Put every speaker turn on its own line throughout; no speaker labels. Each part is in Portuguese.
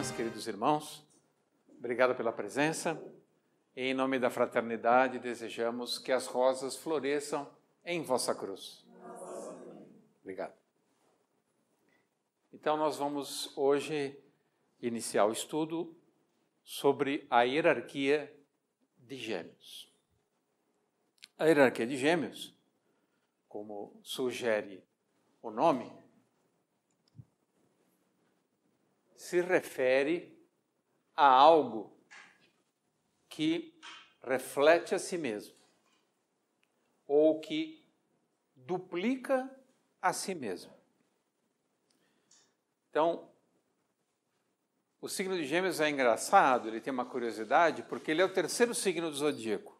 irmãs, queridos irmãos, obrigado pela presença. Em nome da fraternidade, desejamos que as rosas floresçam em vossa cruz. Obrigado. Então, nós vamos hoje iniciar o estudo sobre a hierarquia de gêmeos. A hierarquia de gêmeos, como sugere o nome, se refere a algo que reflete a si mesmo ou que duplica a si mesmo. Então, o signo de Gêmeos é engraçado, ele tem uma curiosidade, porque ele é o terceiro signo do zodíaco.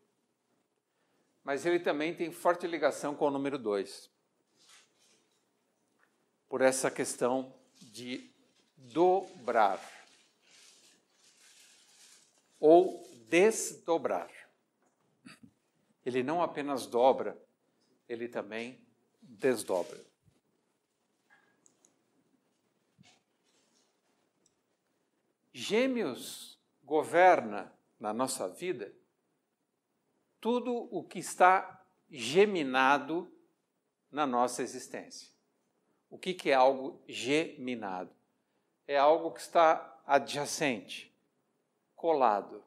Mas ele também tem forte ligação com o número 2. Por essa questão de dobrar ou desdobrar. Ele não apenas dobra, ele também desdobra. Gêmeos governa na nossa vida tudo o que está geminado na nossa existência. O que, que é algo geminado? é algo que está adjacente, colado.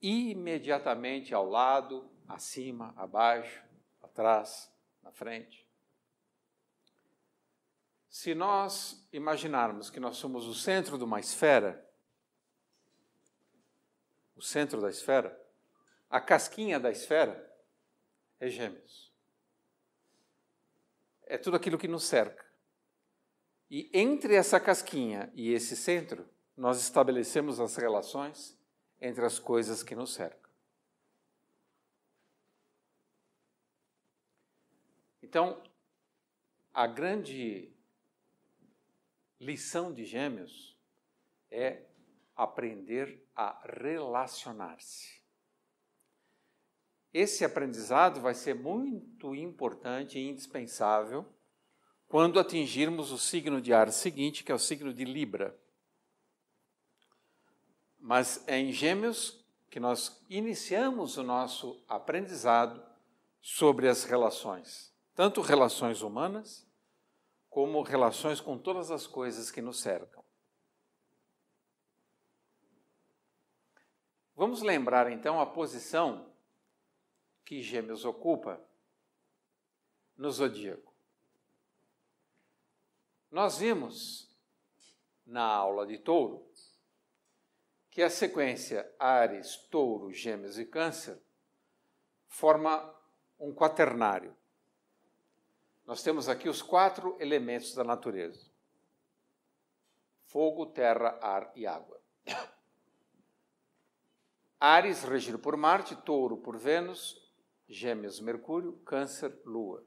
Imediatamente ao lado, acima, abaixo, atrás, na frente. Se nós imaginarmos que nós somos o centro de uma esfera, o centro da esfera, a casquinha da esfera é Gêmeos. É tudo aquilo que nos cerca. E entre essa casquinha e esse centro, nós estabelecemos as relações entre as coisas que nos cercam. Então, a grande lição de Gêmeos é aprender a relacionar-se. Esse aprendizado vai ser muito importante e indispensável quando atingirmos o signo de ar seguinte, que é o signo de Libra. Mas é em Gêmeos que nós iniciamos o nosso aprendizado sobre as relações, tanto relações humanas como relações com todas as coisas que nos cercam. Vamos lembrar então a posição que Gêmeos ocupa no zodíaco. Nós vimos na aula de touro que a sequência Ares, Touro, Gêmeos e Câncer forma um quaternário. Nós temos aqui os quatro elementos da natureza: fogo, terra, ar e água. Ares regido por Marte, Touro por Vênus, Gêmeos, Mercúrio, Câncer, Lua.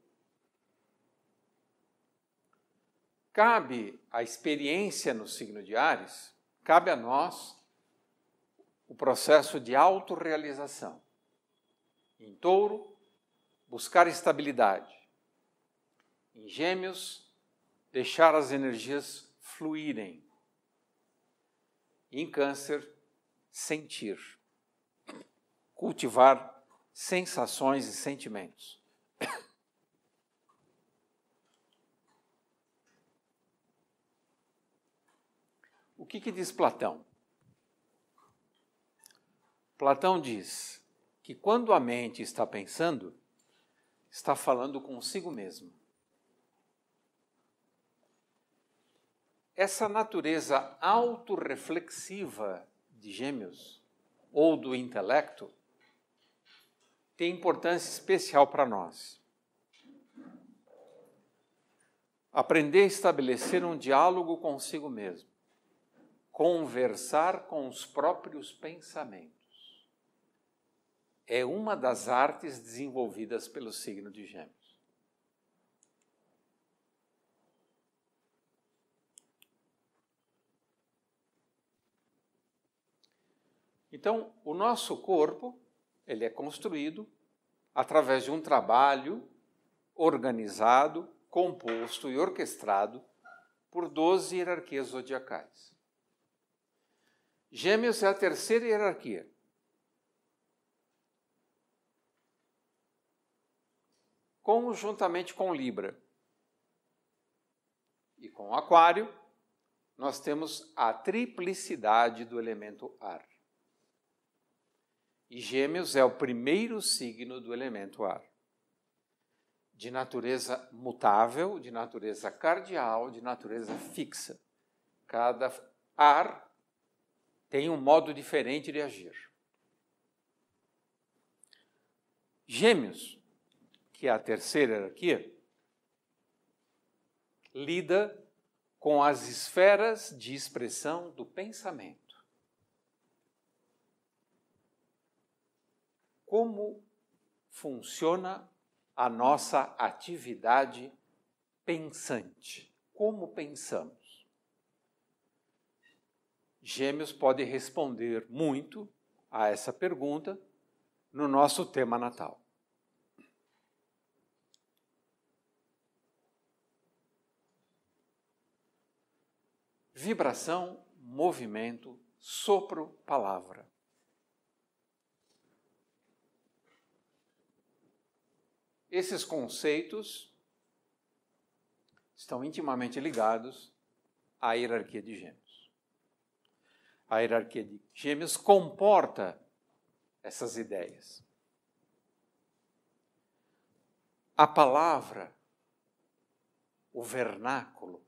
cabe à experiência no signo de Ares, cabe a nós o processo de autorrealização. Em touro, buscar estabilidade. Em gêmeos, deixar as energias fluírem. em câncer, sentir. Cultivar sensações e sentimentos. que, que diz Platão? Platão diz que quando a mente está pensando, está falando consigo mesmo. Essa natureza autorreflexiva de gêmeos ou do intelecto tem importância especial para nós. Aprender a estabelecer um diálogo consigo mesmo conversar com os próprios pensamentos. É uma das artes desenvolvidas pelo signo de Gêmeos. Então, o nosso corpo, ele é construído através de um trabalho organizado, composto e orquestrado por 12 hierarquias zodiacais. Gêmeos é a terceira hierarquia. Conjuntamente com Libra e com Aquário, nós temos a triplicidade do elemento ar. E Gêmeos é o primeiro signo do elemento ar. De natureza mutável, de natureza cardial, de natureza fixa. Cada ar tem um modo diferente de agir. Gêmeos, que é a terceira hierarquia, lida com as esferas de expressão do pensamento. Como funciona a nossa atividade pensante? Como pensamos? Gêmeos pode responder muito a essa pergunta no nosso tema natal. Vibração, movimento, sopro, palavra. Esses conceitos estão intimamente ligados à hierarquia de gêmeos a hierarquia de gêmeos comporta essas ideias. A palavra, o vernáculo,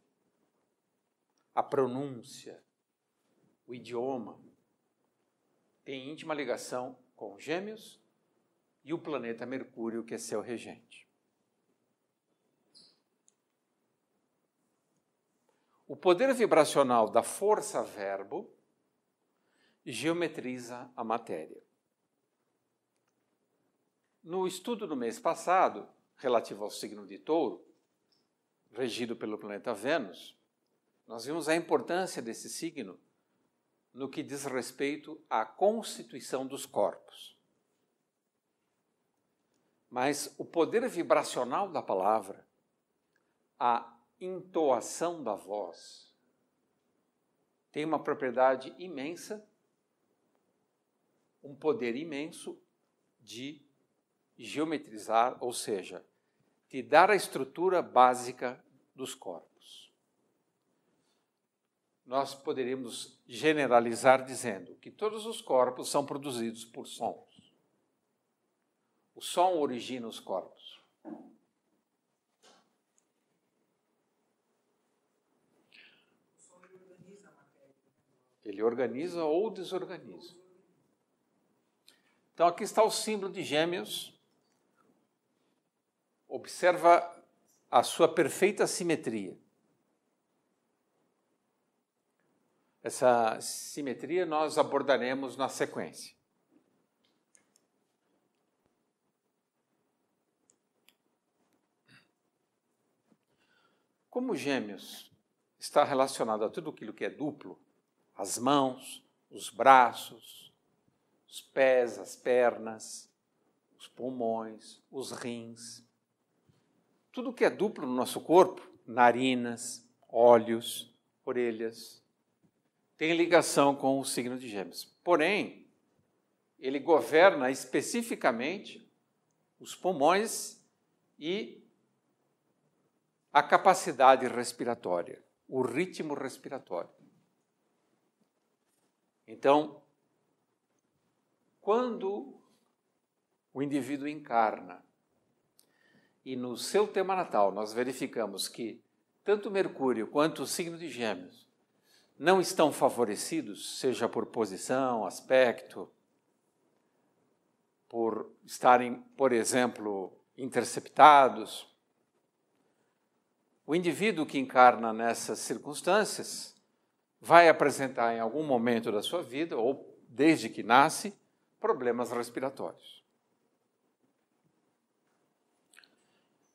a pronúncia, o idioma, tem íntima ligação com gêmeos e o planeta Mercúrio, que é seu regente. O poder vibracional da força-verbo geometriza a matéria. No estudo do mês passado, relativo ao signo de Touro, regido pelo planeta Vênus, nós vimos a importância desse signo no que diz respeito à constituição dos corpos. Mas o poder vibracional da palavra, a entoação da voz, tem uma propriedade imensa um poder imenso de geometrizar, ou seja, de dar a estrutura básica dos corpos. Nós poderíamos generalizar dizendo que todos os corpos são produzidos por sons. O som origina os corpos. Ele organiza ou desorganiza. Então aqui está o símbolo de Gêmeos. Observa a sua perfeita simetria. Essa simetria nós abordaremos na sequência. Como Gêmeos está relacionado a tudo aquilo que é duplo, as mãos, os braços, os pés, as pernas, os pulmões, os rins. Tudo que é duplo no nosso corpo, narinas, olhos, orelhas, tem ligação com o signo de Gêmeos. Porém, ele governa especificamente os pulmões e a capacidade respiratória, o ritmo respiratório. Então, quando o indivíduo encarna e no seu tema natal nós verificamos que tanto Mercúrio quanto o signo de Gêmeos não estão favorecidos, seja por posição, aspecto, por estarem, por exemplo, interceptados. O indivíduo que encarna nessas circunstâncias vai apresentar em algum momento da sua vida, ou desde que nasce, problemas respiratórios.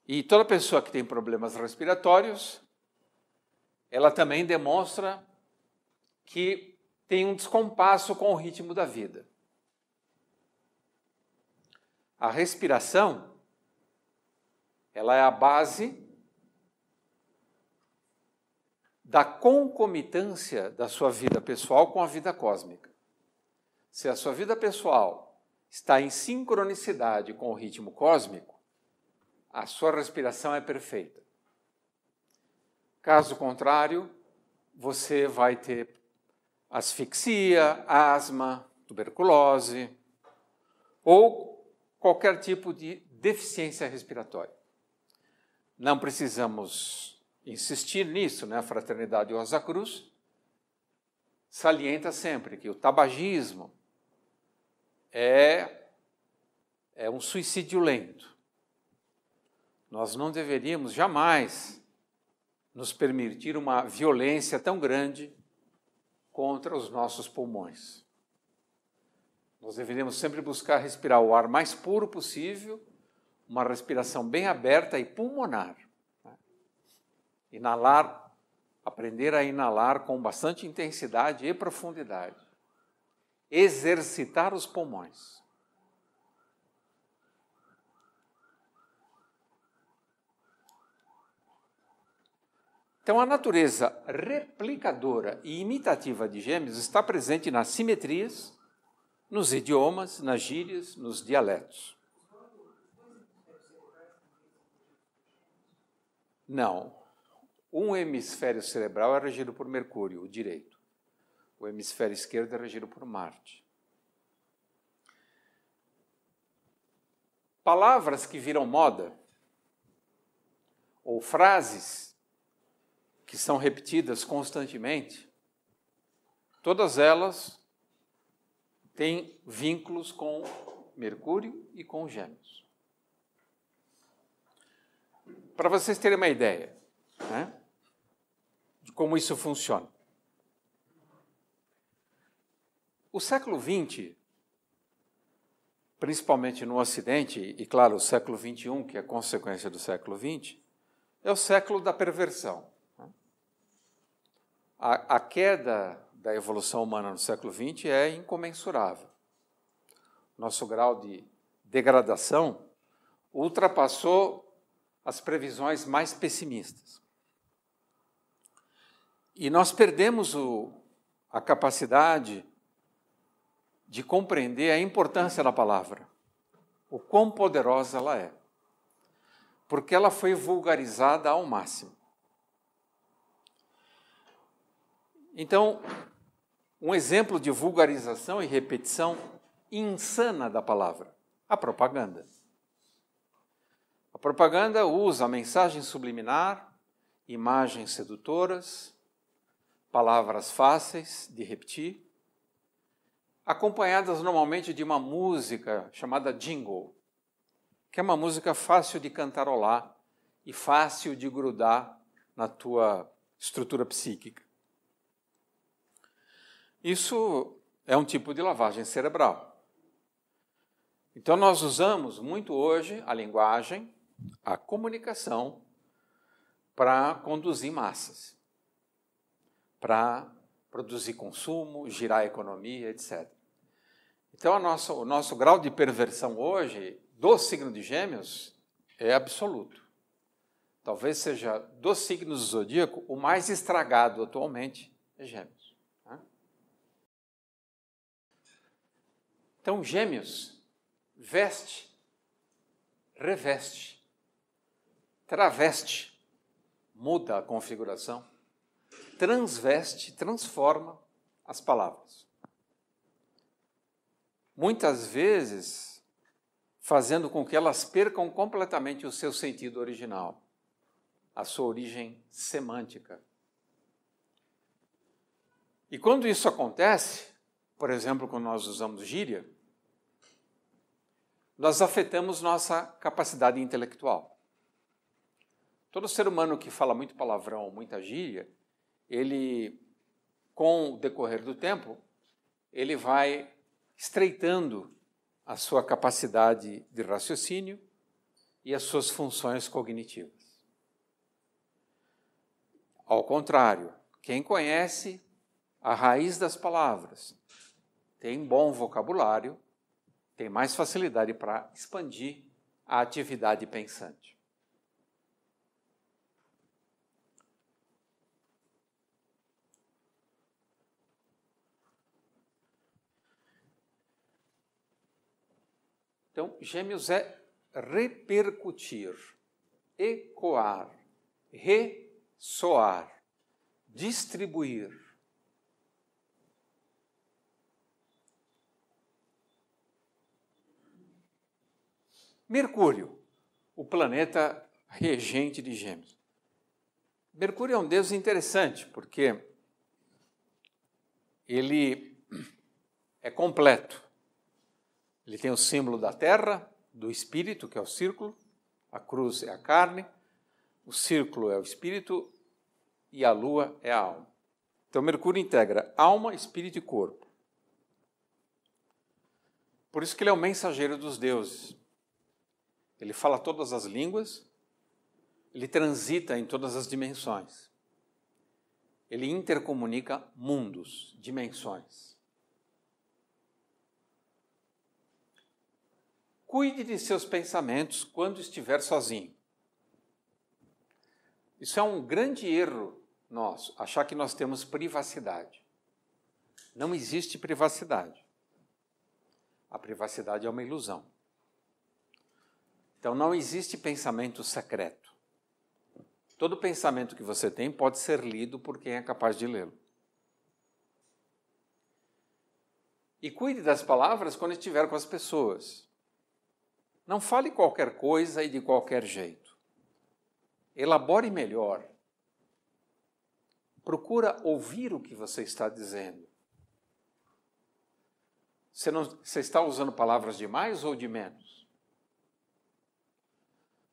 E toda pessoa que tem problemas respiratórios, ela também demonstra que tem um descompasso com o ritmo da vida. A respiração, ela é a base da concomitância da sua vida pessoal com a vida cósmica se a sua vida pessoal está em sincronicidade com o ritmo cósmico, a sua respiração é perfeita. Caso contrário, você vai ter asfixia, asma, tuberculose ou qualquer tipo de deficiência respiratória. Não precisamos insistir nisso, né? A Fraternidade Rosa Cruz salienta sempre que o tabagismo, é, é um suicídio lento. Nós não deveríamos jamais nos permitir uma violência tão grande contra os nossos pulmões. Nós deveríamos sempre buscar respirar o ar mais puro possível, uma respiração bem aberta e pulmonar. Né? Inalar, aprender a inalar com bastante intensidade e profundidade exercitar os pulmões. Então, a natureza replicadora e imitativa de Gêmeos está presente nas simetrias, nos idiomas, nas gírias, nos dialetos. Não. Um hemisfério cerebral é regido por Mercúrio, o direito. O hemisfério esquerdo é regido por Marte. Palavras que viram moda, ou frases que são repetidas constantemente, todas elas têm vínculos com Mercúrio e com Gêmeos. Para vocês terem uma ideia né, de como isso funciona. O século XX, principalmente no Ocidente, e claro, o século XXI, que é consequência do século XX, é o século da perversão. Né? A, a queda da evolução humana no século XX é incomensurável. Nosso grau de degradação ultrapassou as previsões mais pessimistas. E nós perdemos o, a capacidade de compreender a importância da palavra, o quão poderosa ela é, porque ela foi vulgarizada ao máximo. Então, um exemplo de vulgarização e repetição insana da palavra, a propaganda. A propaganda usa mensagem subliminar, imagens sedutoras, palavras fáceis de repetir, acompanhadas normalmente de uma música chamada jingle, que é uma música fácil de cantarolar e fácil de grudar na tua estrutura psíquica. Isso é um tipo de lavagem cerebral. Então, nós usamos muito hoje a linguagem, a comunicação, para conduzir massas, para produzir consumo, girar a economia, etc. Então, nosso o nosso grau de perversão hoje do signo de Gêmeos é absoluto. Talvez seja dos signos do zodíaco o mais estragado atualmente é Gêmeos. Né? Então, Gêmeos veste, reveste, traveste, muda a configuração, transveste, transforma as palavras muitas vezes fazendo com que elas percam completamente o seu sentido original, a sua origem semântica. E quando isso acontece, por exemplo, quando nós usamos gíria, nós afetamos nossa capacidade intelectual. Todo ser humano que fala muito palavrão, muita gíria, ele, com o decorrer do tempo, ele vai estreitando a sua capacidade de raciocínio e as suas funções cognitivas. Ao contrário, quem conhece a raiz das palavras, tem bom vocabulário, tem mais facilidade para expandir a atividade pensante. Então, gêmeos é repercutir, ecoar, ressoar, distribuir. Mercúrio, o planeta regente de Gêmeos. Mercúrio é um deus interessante porque ele é completo. Ele tem o símbolo da terra, do espírito, que é o círculo, a cruz é a carne, o círculo é o espírito e a lua é a alma. Então, Mercúrio integra alma, espírito e corpo. Por isso que ele é o mensageiro dos deuses. Ele fala todas as línguas, ele transita em todas as dimensões. Ele intercomunica mundos, dimensões. Cuide de seus pensamentos quando estiver sozinho. Isso é um grande erro nosso, achar que nós temos privacidade. Não existe privacidade. A privacidade é uma ilusão. Então não existe pensamento secreto. Todo pensamento que você tem pode ser lido por quem é capaz de lê-lo. E cuide das palavras quando estiver com as pessoas. Não fale qualquer coisa e de qualquer jeito. Elabore melhor. Procura ouvir o que você está dizendo. Você, não, você está usando palavras de mais ou de menos?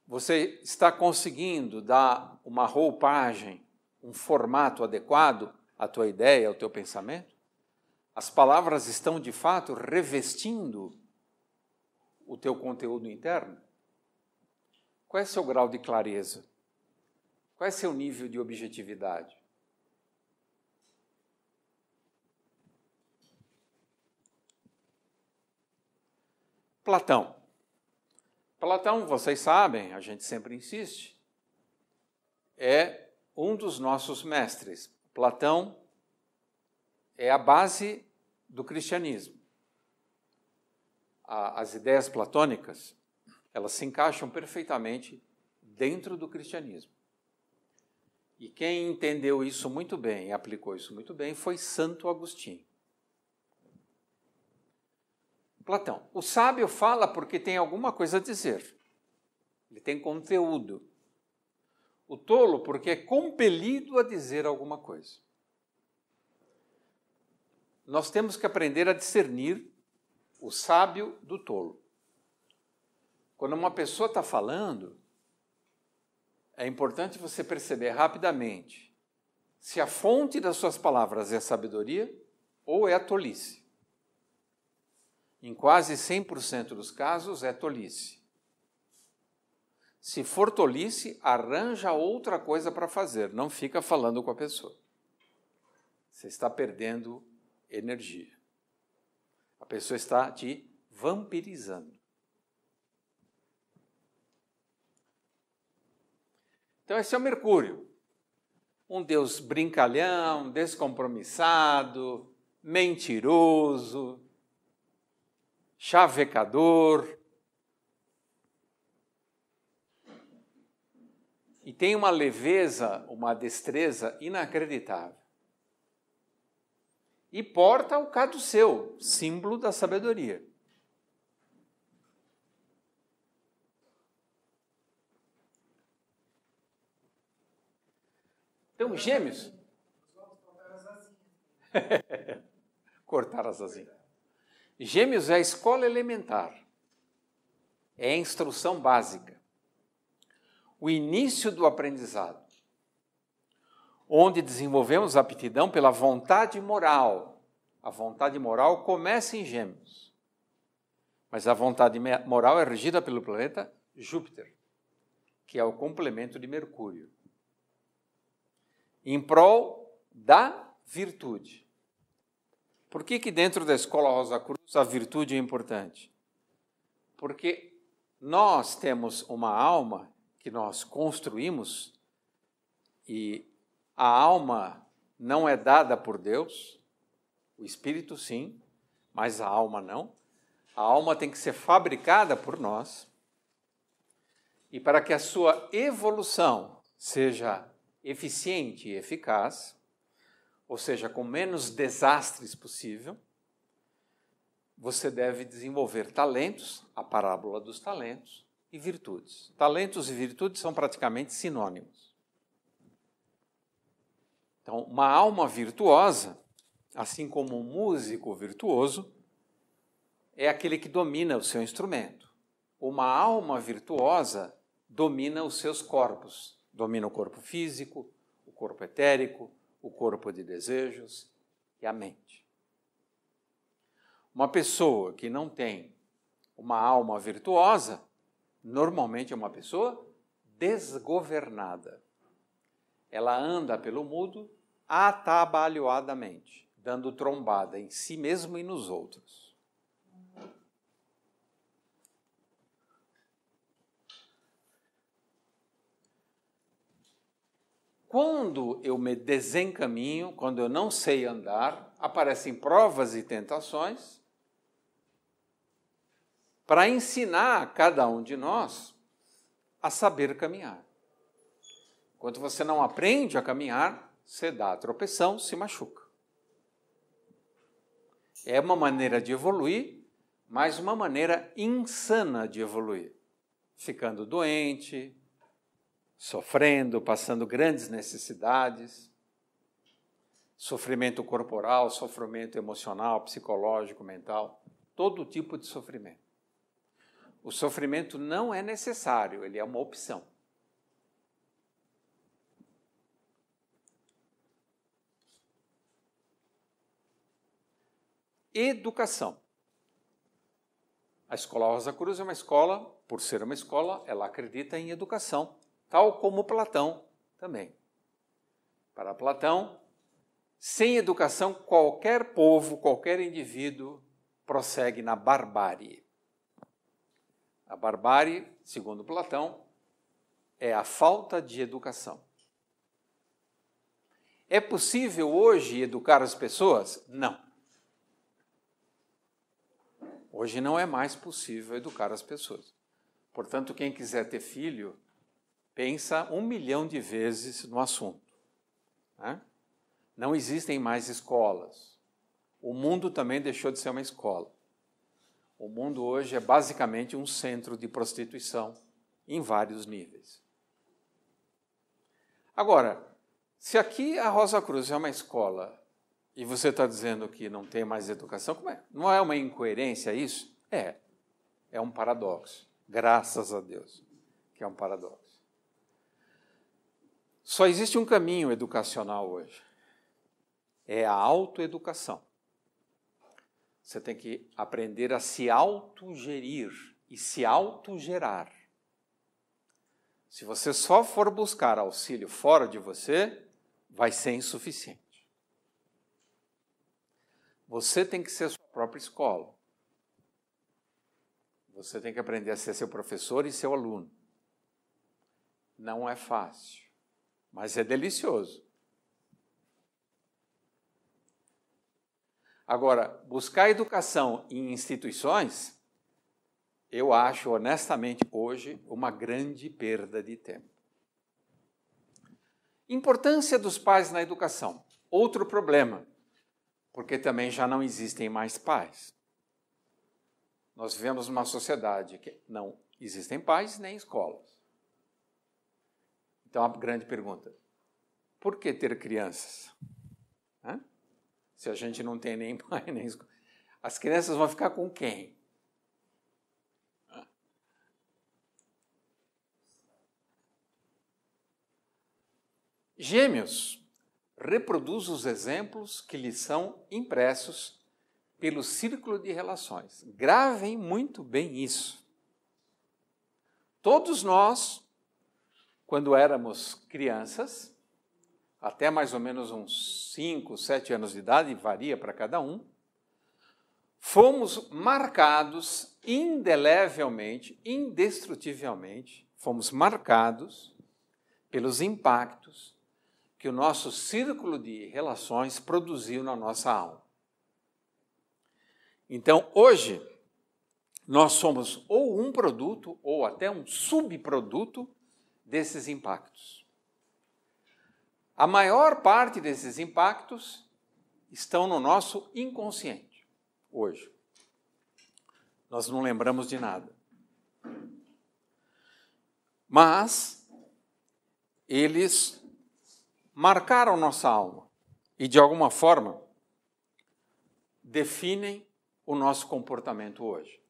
Você está conseguindo dar uma roupagem, um formato adequado à tua ideia, ao teu pensamento? As palavras estão de fato revestindo o teu conteúdo interno? Qual é o seu grau de clareza? Qual é o seu nível de objetividade? Platão. Platão, vocês sabem, a gente sempre insiste, é um dos nossos mestres. Platão é a base do cristianismo a, as ideias platônicas, elas se encaixam perfeitamente dentro do cristianismo. E quem entendeu isso muito bem e aplicou isso muito bem foi Santo Agostinho. Platão. O sábio fala porque tem alguma coisa a dizer. Ele tem conteúdo. O tolo porque é compelido a dizer alguma coisa. Nós temos que aprender a discernir o sábio do tolo. Quando uma pessoa está falando, é importante você perceber rapidamente se a fonte das suas palavras é a sabedoria ou é a tolice. Em quase 100% dos casos, é tolice. Se for tolice, arranja outra coisa para fazer, não fica falando com a pessoa. Você está perdendo energia. A pessoa está te vampirizando. Então, esse é o Mercúrio. Um Deus brincalhão, descompromissado, mentiroso, chavecador. E tem uma leveza, uma destreza inacreditável e porta o caduceu, símbolo da sabedoria. Então, gêmeos. Cortar as asinhas. Gêmeos é a escola elementar. É a instrução básica. O início do aprendizado onde desenvolvemos aptidão pela vontade moral. A vontade moral começa em Gêmeos, mas a vontade moral é regida pelo planeta Júpiter, que é o complemento de Mercúrio, em prol da virtude. Por que, que dentro da Escola Rosa Cruz a virtude é importante? Porque nós temos uma alma que nós construímos e a alma não é dada por Deus, o espírito sim, mas a alma não. A alma tem que ser fabricada por nós. E para que a sua evolução seja eficiente e eficaz, ou seja, com menos desastres possível, você deve desenvolver talentos, a parábola dos talentos, e virtudes. Talentos e virtudes são praticamente sinônimos. Então, uma alma virtuosa, assim como um músico virtuoso, é aquele que domina o seu instrumento. Uma alma virtuosa domina os seus corpos, domina o corpo físico, o corpo etérico, o corpo de desejos e a mente. Uma pessoa que não tem uma alma virtuosa, normalmente é uma pessoa desgovernada ela anda pelo mundo atabalhoadamente, dando trombada em si mesmo e nos outros. Quando eu me desencaminho, quando eu não sei andar, aparecem provas e tentações para ensinar cada um de nós a saber caminhar. Enquanto você não aprende a caminhar, você dá a tropeção, se machuca. É uma maneira de evoluir, mas uma maneira insana de evoluir. Ficando doente, sofrendo, passando grandes necessidades, sofrimento corporal, sofrimento emocional, psicológico, mental, todo tipo de sofrimento. O sofrimento não é necessário, ele é uma opção. educação. A Escola Rosa Cruz é uma escola, por ser uma escola, ela acredita em educação, tal como Platão também. Para Platão, sem educação, qualquer povo, qualquer indivíduo prossegue na barbárie. A barbárie, segundo Platão, é a falta de educação. É possível hoje educar as pessoas? Não. Hoje não é mais possível educar as pessoas. Portanto, quem quiser ter filho, pensa um milhão de vezes no assunto. Né? Não existem mais escolas. O mundo também deixou de ser uma escola. O mundo hoje é basicamente um centro de prostituição em vários níveis. Agora, se aqui a Rosa Cruz é uma escola e você está dizendo que não tem mais educação? Como é? Não é uma incoerência isso? É. É um paradoxo. Graças a Deus que é um paradoxo. Só existe um caminho educacional hoje. É a autoeducação. Você tem que aprender a se autogerir e se autogerar. Se você só for buscar auxílio fora de você, vai ser insuficiente. Você tem que ser a sua própria escola. Você tem que aprender a ser seu professor e seu aluno. Não é fácil, mas é delicioso. Agora, buscar educação em instituições, eu acho, honestamente, hoje, uma grande perda de tempo. Importância dos pais na educação. Outro problema porque também já não existem mais pais. Nós vivemos numa sociedade que não existem pais nem escolas. Então, a grande pergunta: por que ter crianças? Hã? Se a gente não tem nem pai nem escola. As crianças vão ficar com quem? Gêmeos reproduz os exemplos que lhe são impressos pelo círculo de relações. Gravem muito bem isso. Todos nós, quando éramos crianças, até mais ou menos uns 5, 7 anos de idade, varia para cada um, fomos marcados indelevelmente, indestrutivelmente, fomos marcados pelos impactos que o nosso círculo de relações produziu na nossa alma. Então, hoje, nós somos ou um produto ou até um subproduto desses impactos. A maior parte desses impactos estão no nosso inconsciente hoje. Nós não lembramos de nada. Mas eles marcaram nossa alma e, de alguma forma, definem o nosso comportamento hoje.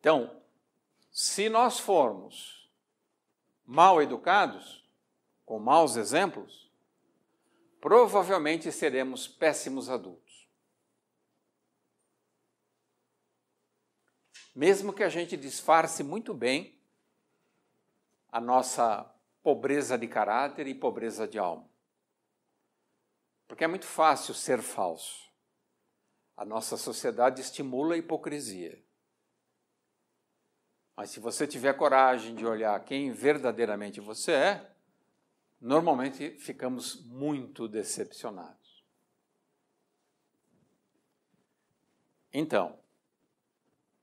Então, se nós formos mal educados, com maus exemplos, provavelmente seremos péssimos adultos. Mesmo que a gente disfarce muito bem a nossa pobreza de caráter e pobreza de alma. Porque é muito fácil ser falso. A nossa sociedade estimula a hipocrisia. Mas se você tiver coragem de olhar quem verdadeiramente você é, normalmente ficamos muito decepcionados. Então,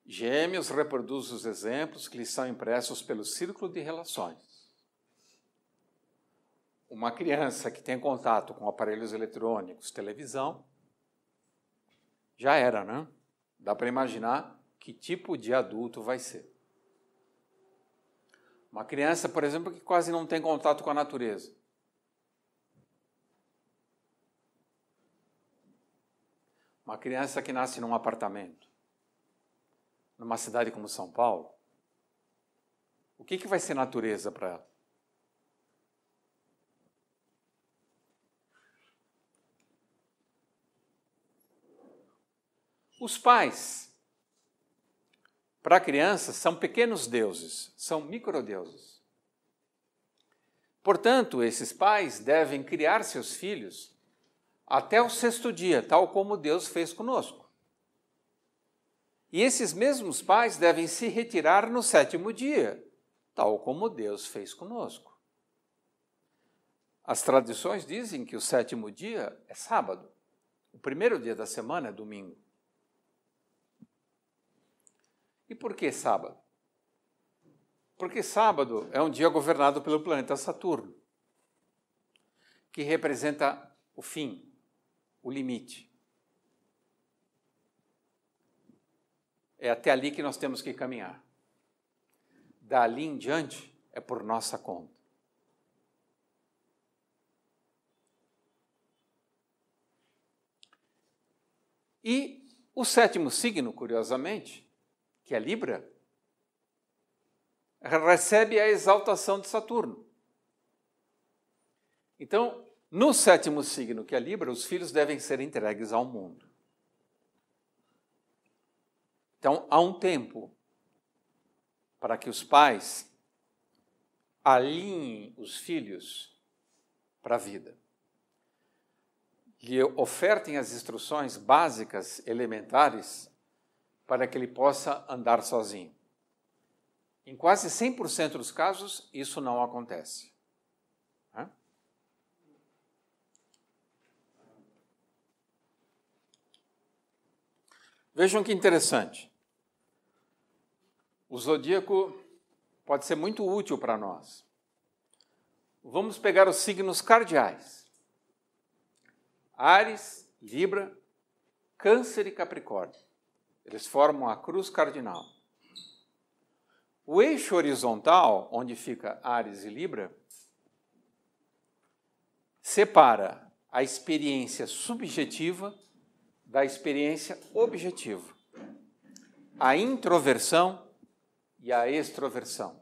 Gêmeos reproduz os exemplos que lhes são impressos pelo círculo de relações uma criança que tem contato com aparelhos eletrônicos, televisão, já era, né? Dá para imaginar que tipo de adulto vai ser. Uma criança, por exemplo, que quase não tem contato com a natureza. Uma criança que nasce num apartamento, numa cidade como São Paulo, o que, que vai ser natureza para ela? os pais. Para crianças, são pequenos deuses, são microdeuses. Portanto, esses pais devem criar seus filhos até o sexto dia, tal como Deus fez conosco. E esses mesmos pais devem se retirar no sétimo dia, tal como Deus fez conosco. As tradições dizem que o sétimo dia é sábado, o primeiro dia da semana é domingo. E por que sábado? Porque sábado é um dia governado pelo planeta Saturno, que representa o fim, o limite. É até ali que nós temos que caminhar. Dali em diante é por nossa conta. E o sétimo signo, curiosamente, que é Libra, recebe a exaltação de Saturno. Então, no sétimo signo, que é Libra, os filhos devem ser entregues ao mundo. Então, há um tempo para que os pais alinhem os filhos para a vida. Lhe ofertem as instruções básicas, elementares, para que ele possa andar sozinho. Em quase 100% dos casos, isso não acontece. Hã? Vejam que interessante. O zodíaco pode ser muito útil para nós. Vamos pegar os signos cardeais: Ares, Libra, Câncer e Capricórnio. Eles formam a cruz cardinal. O eixo horizontal, onde fica Ares e Libra, separa a experiência subjetiva da experiência objetiva, a introversão e a extroversão,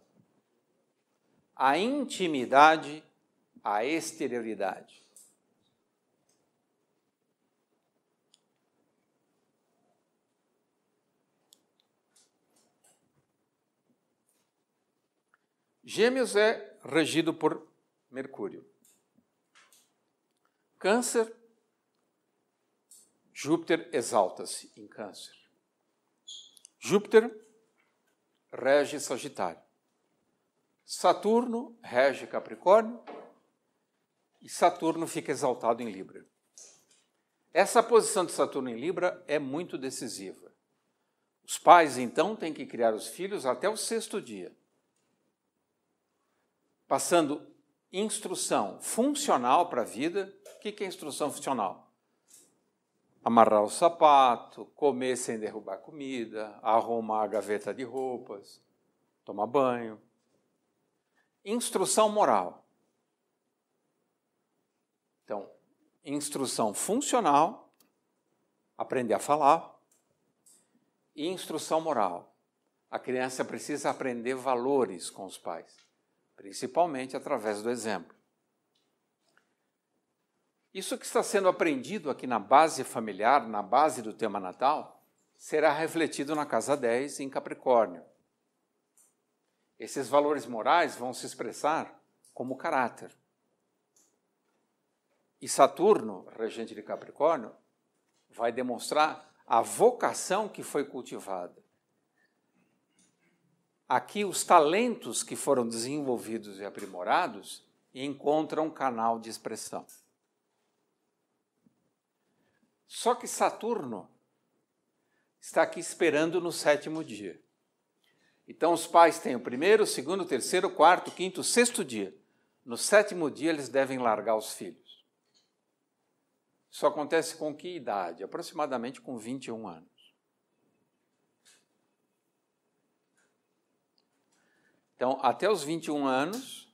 a intimidade, a exterioridade. Gêmeos é regido por Mercúrio. Câncer, Júpiter exalta-se em Câncer. Júpiter rege Sagitário. Saturno rege Capricórnio e Saturno fica exaltado em Libra. Essa posição de Saturno em Libra é muito decisiva. Os pais, então, têm que criar os filhos até o sexto dia passando instrução funcional para a vida. O que é instrução funcional? Amarrar o sapato, comer sem derrubar comida, arrumar a gaveta de roupas, tomar banho. Instrução moral. Então, instrução funcional, aprender a falar, e instrução moral. A criança precisa aprender valores com os pais principalmente através do exemplo. Isso que está sendo aprendido aqui na base familiar, na base do tema natal, será refletido na casa 10 em Capricórnio. Esses valores morais vão se expressar como caráter. E Saturno, regente de Capricórnio, vai demonstrar a vocação que foi cultivada. Aqui, os talentos que foram desenvolvidos e aprimorados encontram um canal de expressão. Só que Saturno está aqui esperando no sétimo dia. Então, os pais têm o primeiro, o segundo, o terceiro, o quarto, o quinto, o sexto dia. No sétimo dia, eles devem largar os filhos. Isso acontece com que idade? Aproximadamente com 21 anos. Então, até os 21 anos,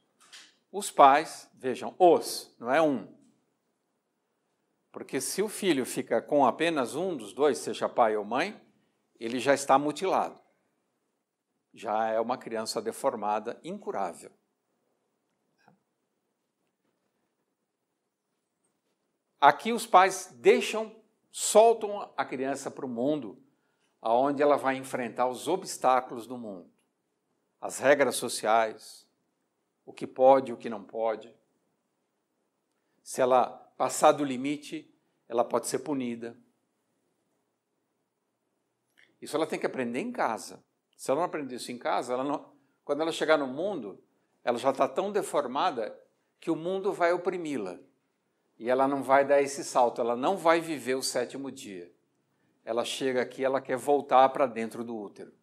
os pais, vejam, os, não é um. Porque se o filho fica com apenas um dos dois, seja pai ou mãe, ele já está mutilado. Já é uma criança deformada, incurável. Aqui os pais deixam, soltam a criança para o mundo, aonde ela vai enfrentar os obstáculos do mundo as regras sociais, o que pode e o que não pode. Se ela passar do limite, ela pode ser punida. Isso ela tem que aprender em casa. Se ela não aprender isso em casa, ela não... quando ela chegar no mundo, ela já está tão deformada que o mundo vai oprimi-la. E ela não vai dar esse salto, ela não vai viver o sétimo dia. Ela chega aqui, ela quer voltar para dentro do útero.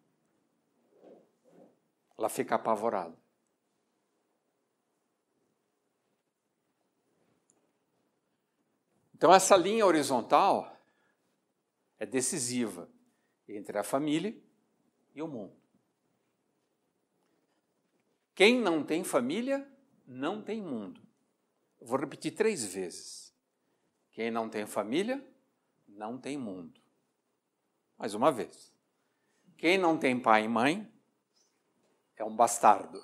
Ela fica apavorada. Então, essa linha horizontal é decisiva entre a família e o mundo. Quem não tem família não tem mundo. Eu vou repetir três vezes. Quem não tem família não tem mundo. Mais uma vez. Quem não tem pai e mãe é um bastardo.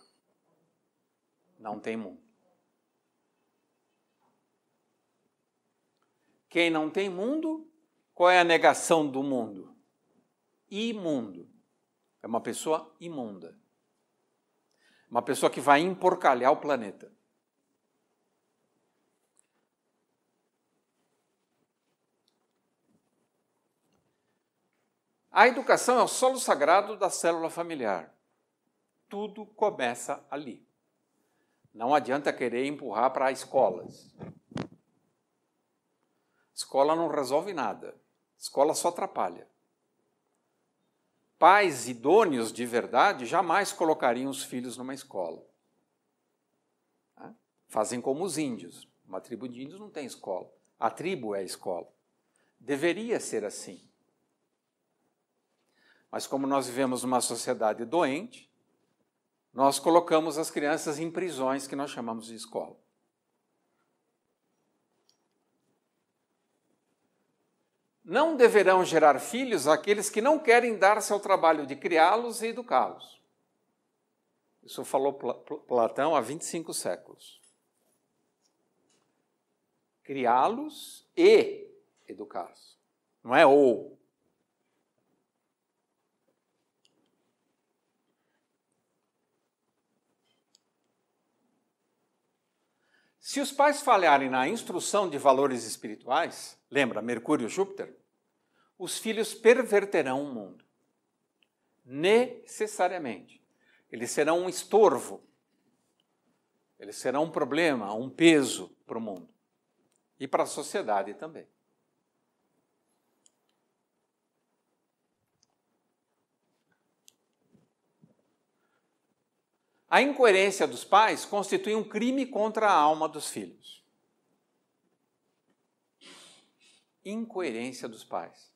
Não tem mundo. Quem não tem mundo, qual é a negação do mundo? Imundo. É uma pessoa imunda. Uma pessoa que vai emporcalhar o planeta. A educação é o solo sagrado da célula familiar. Tudo começa ali. Não adianta querer empurrar para escolas. Escola não resolve nada. Escola só atrapalha. Pais idôneos de verdade jamais colocariam os filhos numa escola. Fazem como os índios. Uma tribo de índios não tem escola. A tribo é a escola. Deveria ser assim. Mas como nós vivemos numa sociedade doente, nós colocamos as crianças em prisões que nós chamamos de escola. Não deverão gerar filhos aqueles que não querem dar-se ao trabalho de criá-los e educá-los. Isso falou Platão há 25 séculos. Criá-los e educá-los. Não é ou. Se os pais falharem na instrução de valores espirituais, lembra Mercúrio e Júpiter, os filhos perverterão o mundo. Necessariamente. Eles serão um estorvo. Eles serão um problema, um peso para o mundo. E para a sociedade também. A incoerência dos pais constitui um crime contra a alma dos filhos. Incoerência dos pais.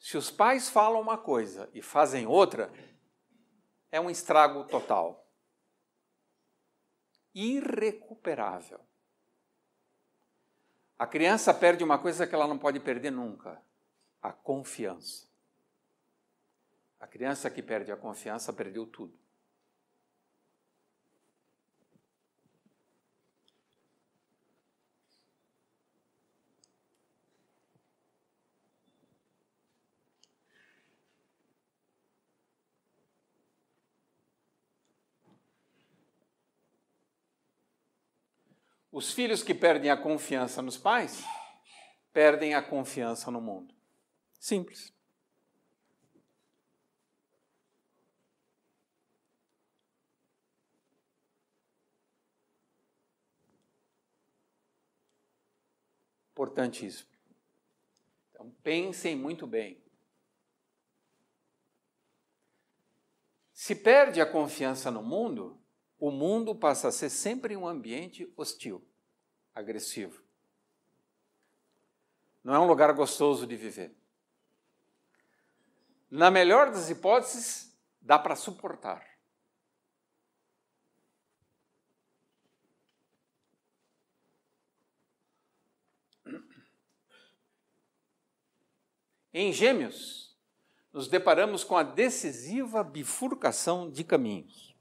Se os pais falam uma coisa e fazem outra, é um estrago total. Irrecuperável. A criança perde uma coisa que ela não pode perder nunca: a confiança. A criança que perde a confiança perdeu tudo. Os filhos que perdem a confiança nos pais perdem a confiança no mundo. Simples. Importante isso. Então pensem muito bem. Se perde a confiança no mundo, o mundo passa a ser sempre um ambiente hostil agressivo. Não é um lugar gostoso de viver. Na melhor das hipóteses, dá para suportar. Em Gêmeos, nos deparamos com a decisiva bifurcação de caminhos.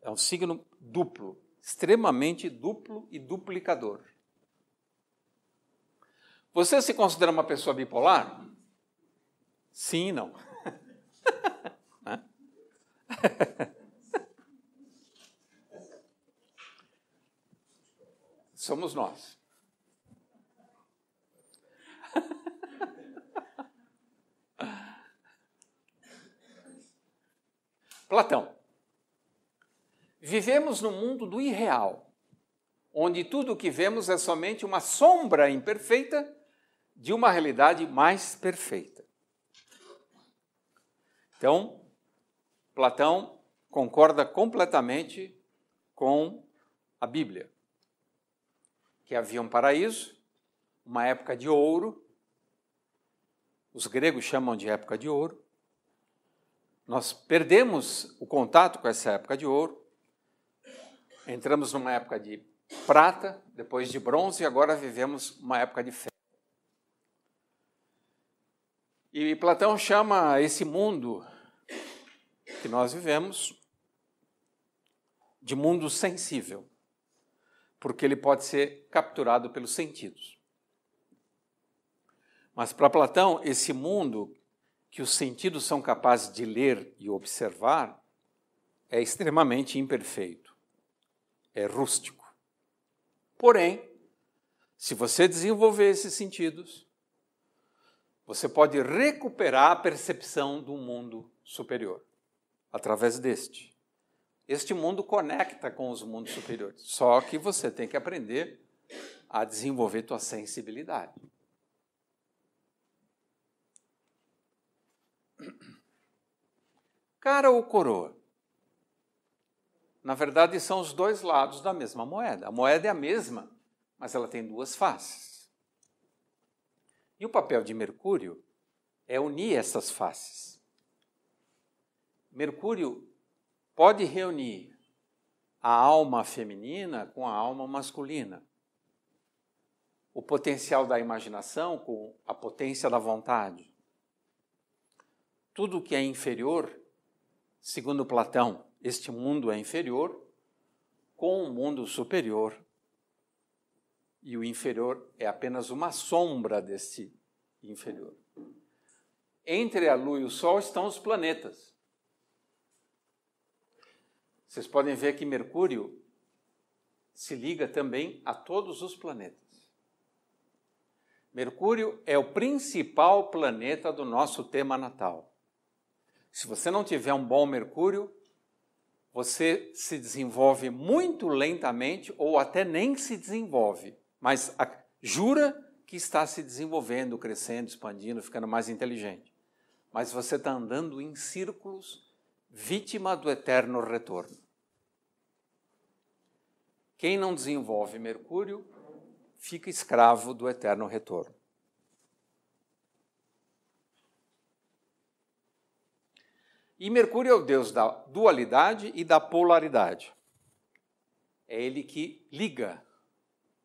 É um signo duplo, extremamente duplo e duplicador. Você se considera uma pessoa bipolar? Sim e não. Somos nós. Platão. Vivemos no mundo do irreal, onde tudo o que vemos é somente uma sombra imperfeita de uma realidade mais perfeita. Então, Platão concorda completamente com a Bíblia, que havia um paraíso, uma época de ouro, os gregos chamam de época de ouro. Nós perdemos o contato com essa época de ouro, Entramos numa época de prata, depois de bronze e agora vivemos uma época de ferro. E Platão chama esse mundo que nós vivemos de mundo sensível, porque ele pode ser capturado pelos sentidos. Mas para Platão, esse mundo que os sentidos são capazes de ler e observar é extremamente imperfeito é rústico. Porém, se você desenvolver esses sentidos, você pode recuperar a percepção do mundo superior através deste. Este mundo conecta com os mundos superiores, só que você tem que aprender a desenvolver tua sensibilidade. Cara ou coroa? Na verdade, são os dois lados da mesma moeda. A moeda é a mesma, mas ela tem duas faces. E o papel de Mercúrio é unir essas faces. Mercúrio pode reunir a alma feminina com a alma masculina, o potencial da imaginação com a potência da vontade. Tudo que é inferior, segundo Platão, este mundo é inferior com o um mundo superior. E o inferior é apenas uma sombra desse inferior. Entre a Lua e o Sol estão os planetas. Vocês podem ver que Mercúrio se liga também a todos os planetas. Mercúrio é o principal planeta do nosso tema natal. Se você não tiver um bom Mercúrio, você se desenvolve muito lentamente ou até nem se desenvolve, mas jura que está se desenvolvendo, crescendo, expandindo, ficando mais inteligente. Mas você está andando em círculos, vítima do eterno retorno. Quem não desenvolve Mercúrio fica escravo do eterno retorno. E Mercúrio é o deus da dualidade e da polaridade. É ele que liga.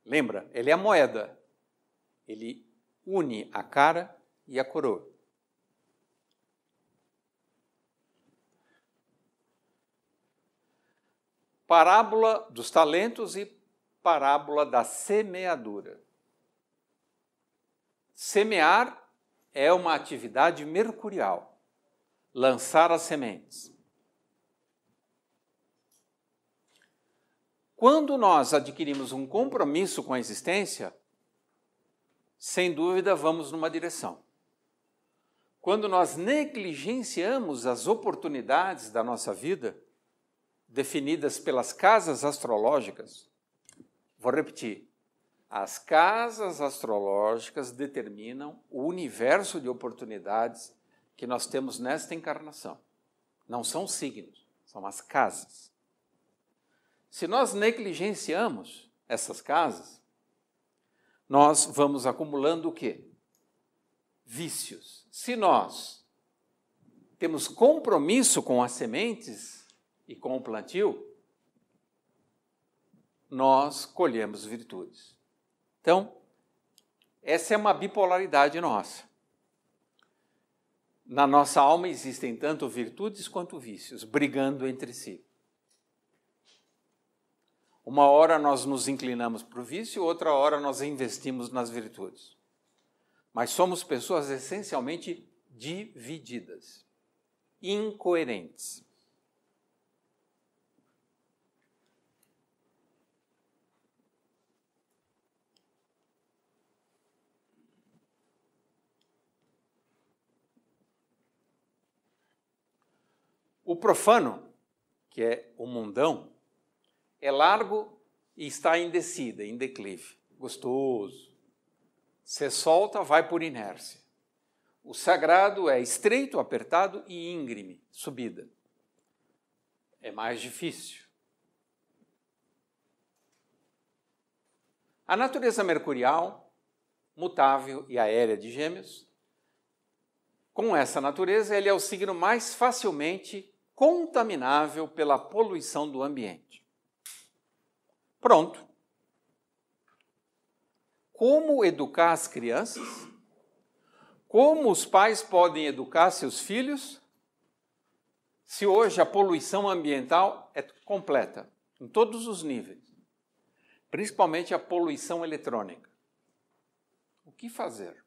Lembra? Ele é a moeda. Ele une a cara e a coroa. Parábola dos talentos e parábola da semeadura. Semear é uma atividade mercurial lançar as sementes. Quando nós adquirimos um compromisso com a existência, sem dúvida vamos numa direção. Quando nós negligenciamos as oportunidades da nossa vida, definidas pelas casas astrológicas, vou repetir, as casas astrológicas determinam o universo de oportunidades que nós temos nesta encarnação. Não são signos, são as casas. Se nós negligenciamos essas casas, nós vamos acumulando o quê? Vícios. Se nós temos compromisso com as sementes e com o plantio, nós colhemos virtudes. Então, essa é uma bipolaridade nossa. Na nossa alma existem tanto virtudes quanto vícios, brigando entre si. Uma hora nós nos inclinamos para o vício, outra hora nós investimos nas virtudes. Mas somos pessoas essencialmente divididas, incoerentes. O profano, que é o mundão, é largo e está em descida, em declive. Gostoso. Se solta, vai por inércia. O sagrado é estreito, apertado e íngreme, subida. É mais difícil. A natureza mercurial, mutável e aérea de Gêmeos, com essa natureza, ele é o signo mais facilmente contaminável pela poluição do ambiente. Pronto. Como educar as crianças? Como os pais podem educar seus filhos? Se hoje a poluição ambiental é completa, em todos os níveis, principalmente a poluição eletrônica. O que fazer?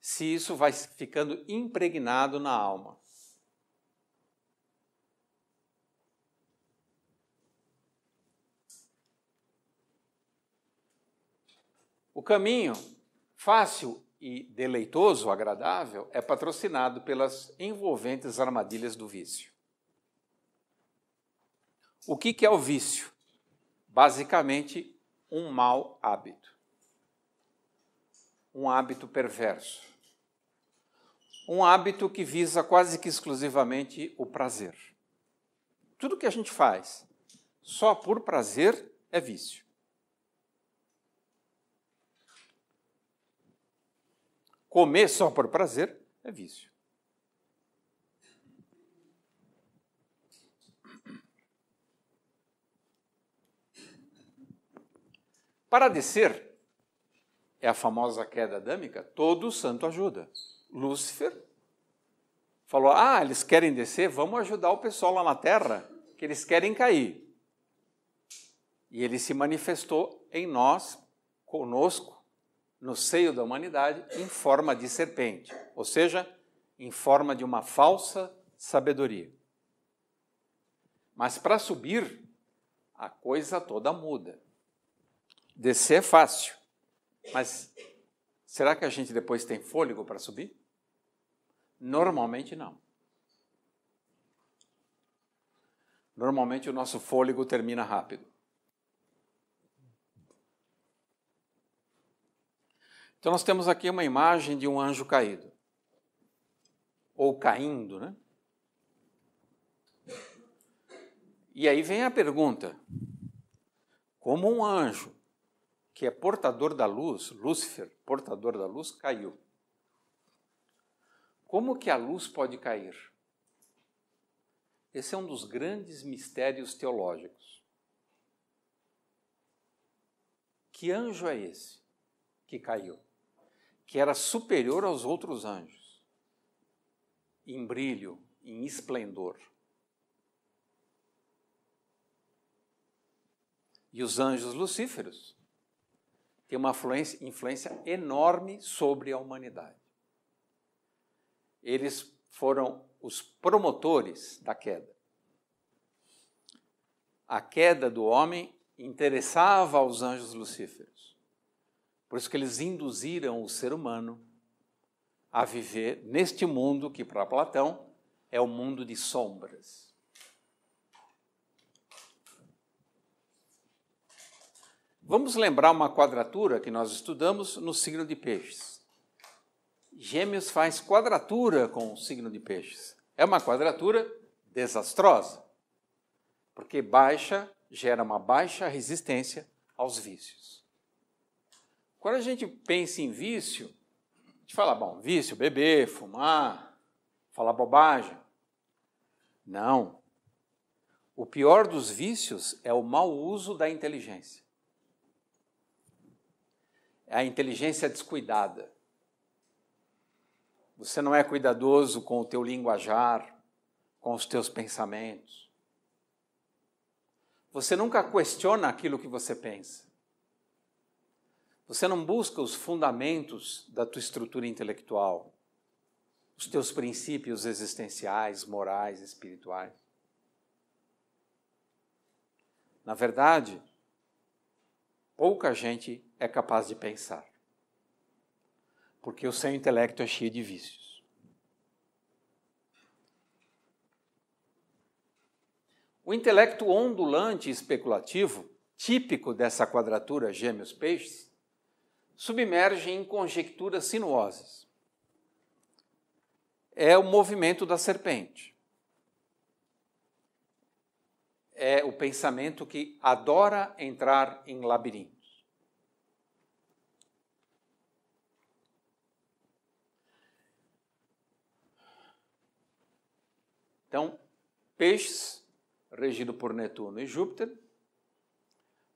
Se isso vai ficando impregnado na alma. O caminho fácil e deleitoso, agradável, é patrocinado pelas envolventes armadilhas do vício. O que, é o vício? Basicamente, um mau hábito. Um hábito perverso. Um hábito que visa quase que exclusivamente o prazer. Tudo que a gente faz só por prazer é vício. Comer só por prazer é vício. Para descer, é a famosa queda adâmica, todo santo ajuda. Lúcifer falou: Ah, eles querem descer, vamos ajudar o pessoal lá na terra, que eles querem cair. E ele se manifestou em nós, conosco, no seio da humanidade em forma de serpente, ou seja, em forma de uma falsa sabedoria. Mas para subir, a coisa toda muda. Descer é fácil, mas será que a gente depois tem fôlego para subir? Normalmente não. Normalmente o nosso fôlego termina rápido. Então nós temos aqui uma imagem de um anjo caído. Ou caindo, né? E aí vem a pergunta: como um anjo que é portador da luz, Lúcifer, portador da luz, caiu? Como que a luz pode cair? Esse é um dos grandes mistérios teológicos. Que anjo é esse que caiu? que era superior aos outros anjos, em brilho, em esplendor. E os anjos lucíferos têm uma influência, influência enorme sobre a humanidade. Eles foram os promotores da queda. A queda do homem interessava aos anjos lucíferos. Por isso que eles induziram o ser humano a viver neste mundo que para Platão é o um mundo de sombras. Vamos lembrar uma quadratura que nós estudamos no signo de peixes. Gêmeos faz quadratura com o signo de peixes. É uma quadratura desastrosa, porque baixa gera uma baixa resistência aos vícios. Quando a gente pensa em vício, a gente fala, bom, vício, beber, fumar, falar bobagem. Não. O pior dos vícios é o mau uso da inteligência. É a inteligência descuidada. Você não é cuidadoso com o teu linguajar, com os teus pensamentos. Você nunca questiona aquilo que você pensa. Você não busca os fundamentos da tua estrutura intelectual, os teus princípios existenciais, morais, espirituais. Na verdade, pouca gente é capaz de pensar, porque o seu intelecto é cheio de vícios. O intelecto ondulante e especulativo, típico dessa quadratura gêmeos-peixes, submerge em conjecturas sinuosas. É o movimento da serpente. É o pensamento que adora entrar em labirintos. Então, peixes, regido por Netuno e Júpiter,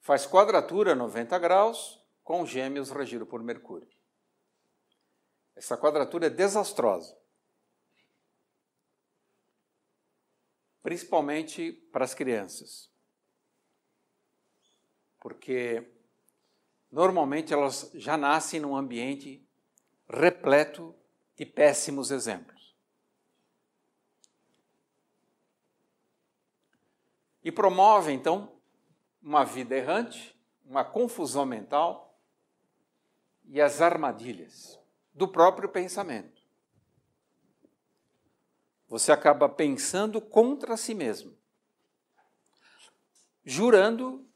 faz quadratura 90 graus com Gêmeos regido por Mercúrio. Essa quadratura é desastrosa. Principalmente para as crianças. Porque normalmente elas já nascem num ambiente repleto de péssimos exemplos. E promove, então, uma vida errante, uma confusão mental e as armadilhas do próprio pensamento. Você acaba pensando contra si mesmo, jurando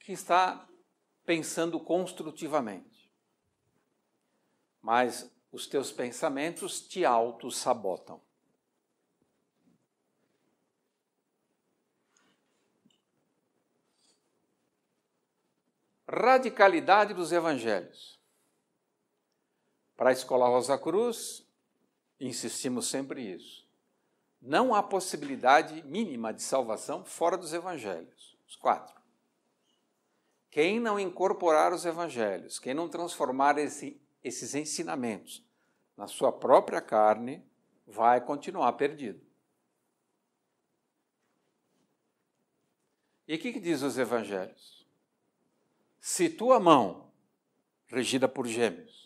que está pensando construtivamente. Mas os teus pensamentos te auto-sabotam. Radicalidade dos evangelhos. Para a Escola Rosa Cruz, insistimos sempre isso. Não há possibilidade mínima de salvação fora dos evangelhos. Os quatro. Quem não incorporar os evangelhos, quem não transformar esse, esses ensinamentos na sua própria carne, vai continuar perdido. E o que, que diz os evangelhos? Se tua mão, regida por gêmeos,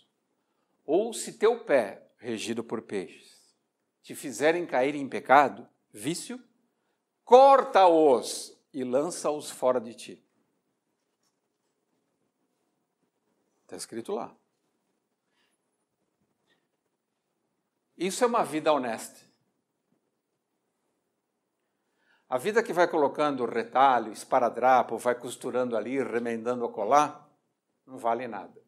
ou se teu pé, regido por peixes, te fizerem cair em pecado, vício, corta-os e lança-os fora de ti. Está escrito lá. Isso é uma vida honesta. A vida que vai colocando retalho, esparadrapo, vai costurando ali, remendando a colar, não vale nada.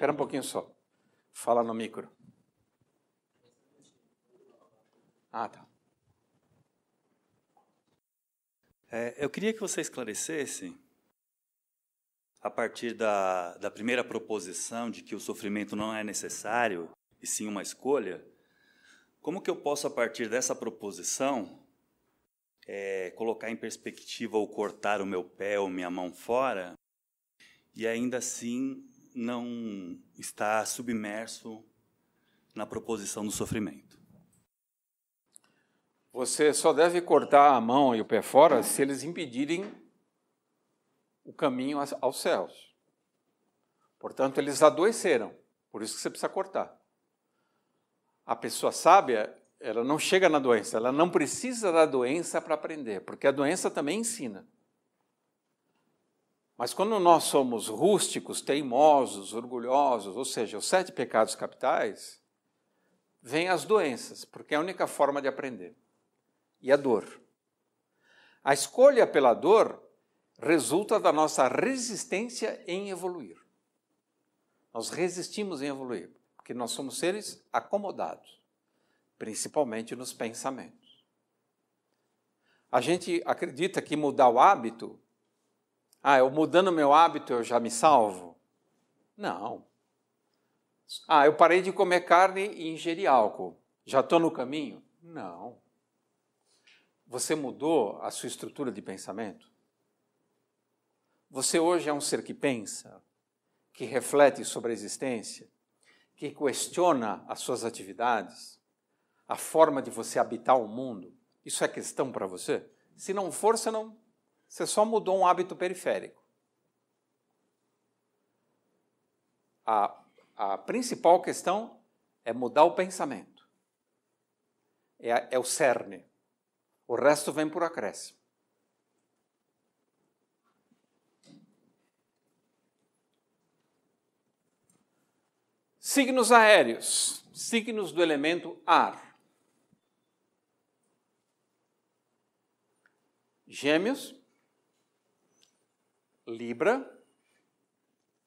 Espera um pouquinho só. Fala no micro. Ah, tá. É, eu queria que você esclarecesse, a partir da, da primeira proposição de que o sofrimento não é necessário, e sim uma escolha, como que eu posso, a partir dessa proposição, é, colocar em perspectiva ou cortar o meu pé ou minha mão fora, e ainda assim não está submerso na proposição do sofrimento. Você só deve cortar a mão e o pé fora se eles impedirem o caminho aos céus. Portanto, eles adoeceram. Por isso que você precisa cortar. A pessoa sábia, ela não chega na doença, ela não precisa da doença para aprender, porque a doença também ensina. Mas quando nós somos rústicos, teimosos, orgulhosos, ou seja, os sete pecados capitais, vêm as doenças, porque é a única forma de aprender. E a dor. A escolha pela dor resulta da nossa resistência em evoluir. Nós resistimos em evoluir, porque nós somos seres acomodados, principalmente nos pensamentos. A gente acredita que mudar o hábito ah, eu mudando meu hábito eu já me salvo? Não. Ah, eu parei de comer carne e ingerir álcool. Já estou no caminho? Não. Você mudou a sua estrutura de pensamento? Você hoje é um ser que pensa, que reflete sobre a existência, que questiona as suas atividades, a forma de você habitar o mundo. Isso é questão para você? Se não for, você não você só mudou um hábito periférico. A, a principal questão é mudar o pensamento. É, é o cerne. O resto vem por acréscimo. Signos aéreos, signos do elemento ar. Gêmeos, Libra,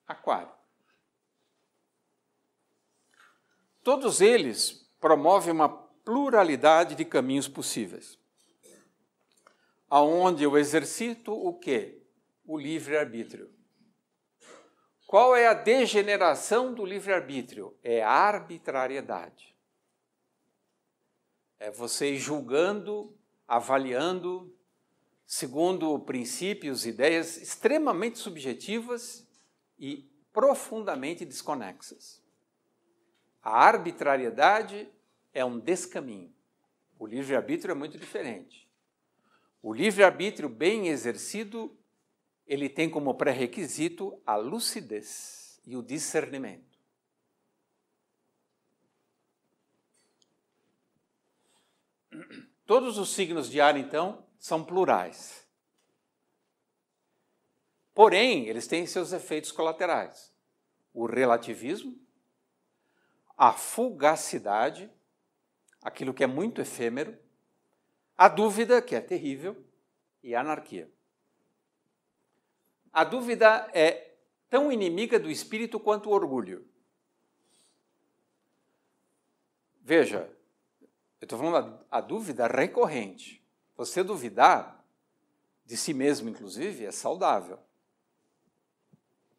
Aquário. Todos eles promovem uma pluralidade de caminhos possíveis, aonde eu exercito o quê? O livre-arbítrio. Qual é a degeneração do livre-arbítrio? É a arbitrariedade. É você julgando, avaliando, segundo princípios, ideias extremamente subjetivas e profundamente desconexas. A arbitrariedade é um descaminho. O livre-arbítrio é muito diferente. O livre-arbítrio bem exercido, ele tem como pré-requisito a lucidez e o discernimento. Todos os signos de ar, então, são plurais. Porém, eles têm seus efeitos colaterais: o relativismo, a fugacidade, aquilo que é muito efêmero, a dúvida, que é terrível, e a anarquia. A dúvida é tão inimiga do espírito quanto o orgulho. Veja, eu estou falando a, dúvida recorrente. Você duvidar de si mesmo, inclusive, é saudável.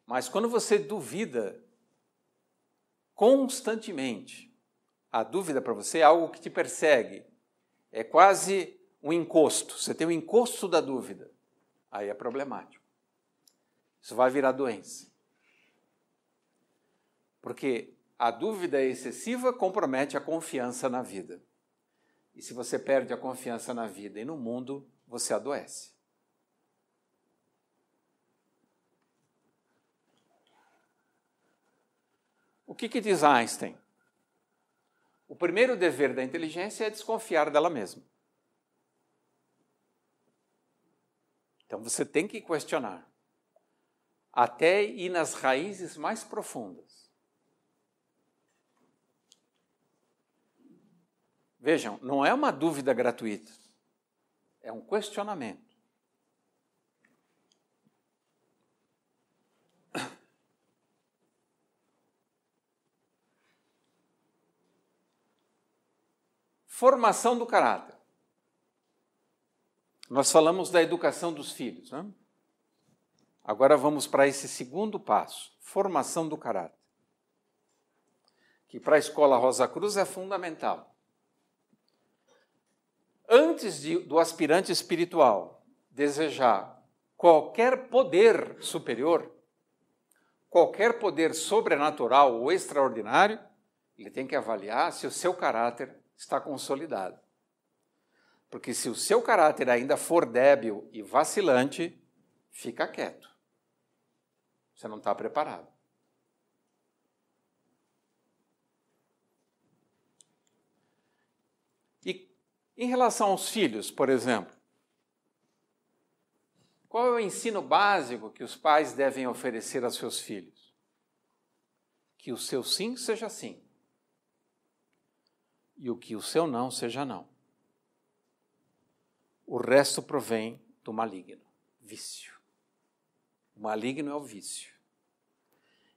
Mas quando você duvida constantemente, a dúvida para você é algo que te persegue, é quase um encosto. Você tem o um encosto da dúvida. Aí é problemático. Isso vai virar doença. Porque a dúvida excessiva compromete a confiança na vida. E se você perde a confiança na vida e no mundo, você adoece. O que, que diz Einstein? O primeiro dever da inteligência é desconfiar dela mesma. Então você tem que questionar, até ir nas raízes mais profundas. Vejam, não é uma dúvida gratuita, é um questionamento. Formação do caráter. Nós falamos da educação dos filhos. Né? Agora vamos para esse segundo passo: formação do caráter. Que para a escola Rosa Cruz é fundamental antes de, do aspirante espiritual desejar qualquer poder superior, qualquer poder sobrenatural ou extraordinário, ele tem que avaliar se o seu caráter está consolidado. Porque se o seu caráter ainda for débil e vacilante, fica quieto. Você não está preparado. Em relação aos filhos, por exemplo, qual é o ensino básico que os pais devem oferecer aos seus filhos? Que o seu sim seja sim e o que o seu não seja não. O resto provém do maligno, vício. O maligno é o vício.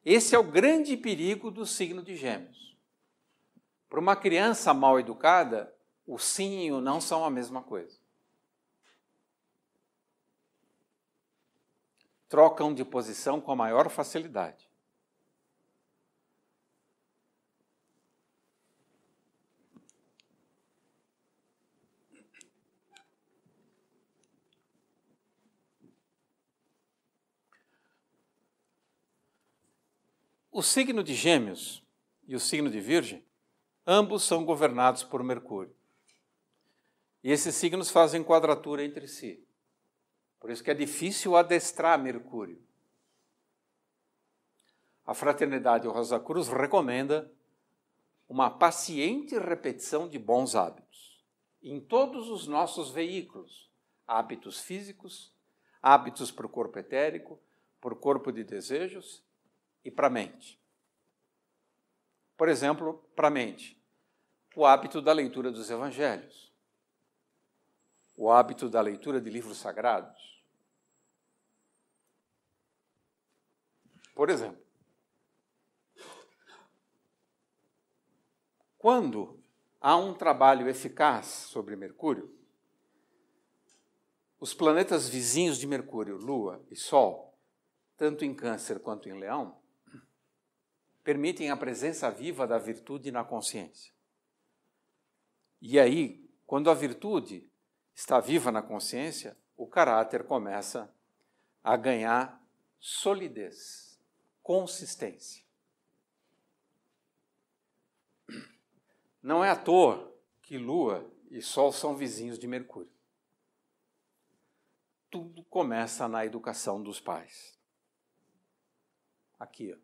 Esse é o grande perigo do signo de Gêmeos. Para uma criança mal educada, o sim e o não são a mesma coisa. Trocam de posição com a maior facilidade. O signo de Gêmeos e o signo de Virgem, ambos são governados por Mercúrio. E esses signos fazem quadratura entre si. Por isso que é difícil adestrar Mercúrio. A Fraternidade Rosa Cruz recomenda uma paciente repetição de bons hábitos em todos os nossos veículos, hábitos físicos, hábitos para o corpo etérico, para o corpo de desejos e para a mente. Por exemplo, para a mente, o hábito da leitura dos evangelhos o hábito da leitura de livros sagrados. Por exemplo, quando há um trabalho eficaz sobre Mercúrio, os planetas vizinhos de Mercúrio, Lua e Sol, tanto em Câncer quanto em Leão, permitem a presença viva da virtude na consciência. E aí, quando a virtude está viva na consciência, o caráter começa a ganhar solidez, consistência. Não é à toa que Lua e Sol são vizinhos de Mercúrio. Tudo começa na educação dos pais. Aqui, ó.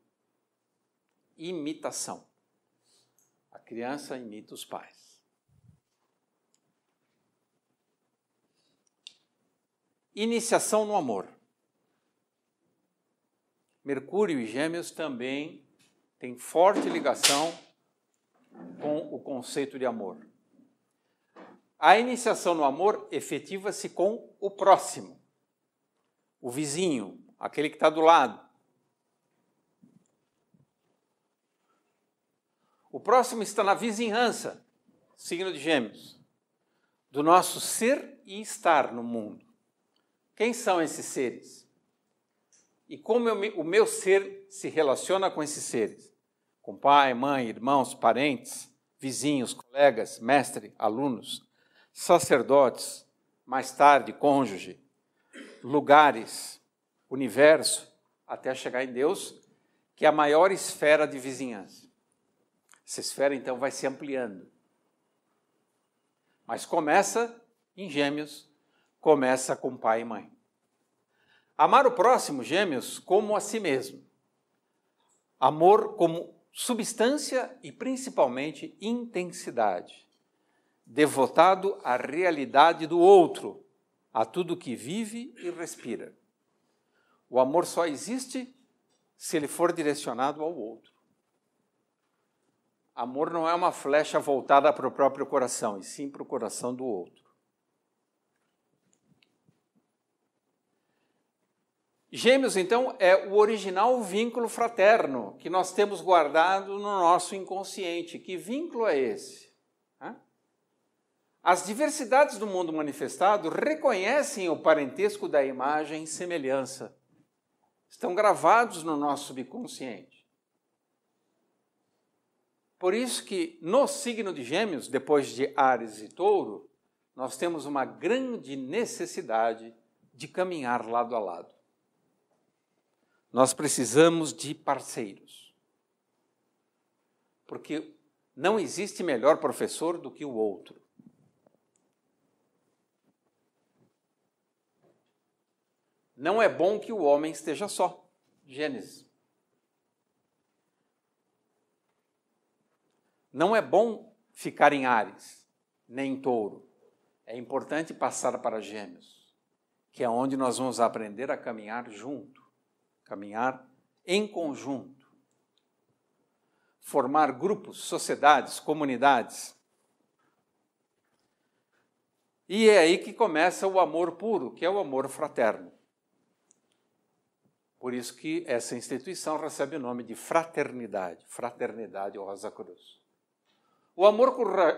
imitação. A criança imita os pais. Iniciação no amor. Mercúrio e Gêmeos também têm forte ligação com o conceito de amor. A iniciação no amor efetiva-se com o próximo, o vizinho, aquele que está do lado. O próximo está na vizinhança, signo de Gêmeos, do nosso ser e estar no mundo. Quem são esses seres? E como eu, o meu ser se relaciona com esses seres? Com pai, mãe, irmãos, parentes, vizinhos, colegas, mestre, alunos, sacerdotes, mais tarde cônjuge, lugares, universo, até chegar em Deus, que é a maior esfera de vizinhança. Essa esfera então vai se ampliando. Mas começa em Gêmeos, começa com pai e mãe. Amar o próximo, gêmeos, como a si mesmo. Amor como substância e principalmente intensidade. Devotado à realidade do outro, a tudo que vive e respira. O amor só existe se ele for direcionado ao outro. Amor não é uma flecha voltada para o próprio coração, e sim para o coração do outro. Gêmeos, então, é o original vínculo fraterno que nós temos guardado no nosso inconsciente. Que vínculo é esse? As diversidades do mundo manifestado reconhecem o parentesco da imagem e semelhança. Estão gravados no nosso subconsciente. Por isso que no signo de Gêmeos, depois de Ares e Touro, nós temos uma grande necessidade de caminhar lado a lado. Nós precisamos de parceiros. Porque não existe melhor professor do que o outro. Não é bom que o homem esteja só. Gênesis. Não é bom ficar em Ares, nem em Touro. É importante passar para Gêmeos, que é onde nós vamos aprender a caminhar junto caminhar em conjunto, formar grupos, sociedades, comunidades. E é aí que começa o amor puro, que é o amor fraterno. Por isso que essa instituição recebe o nome de fraternidade, fraternidade Rosa Cruz. O amor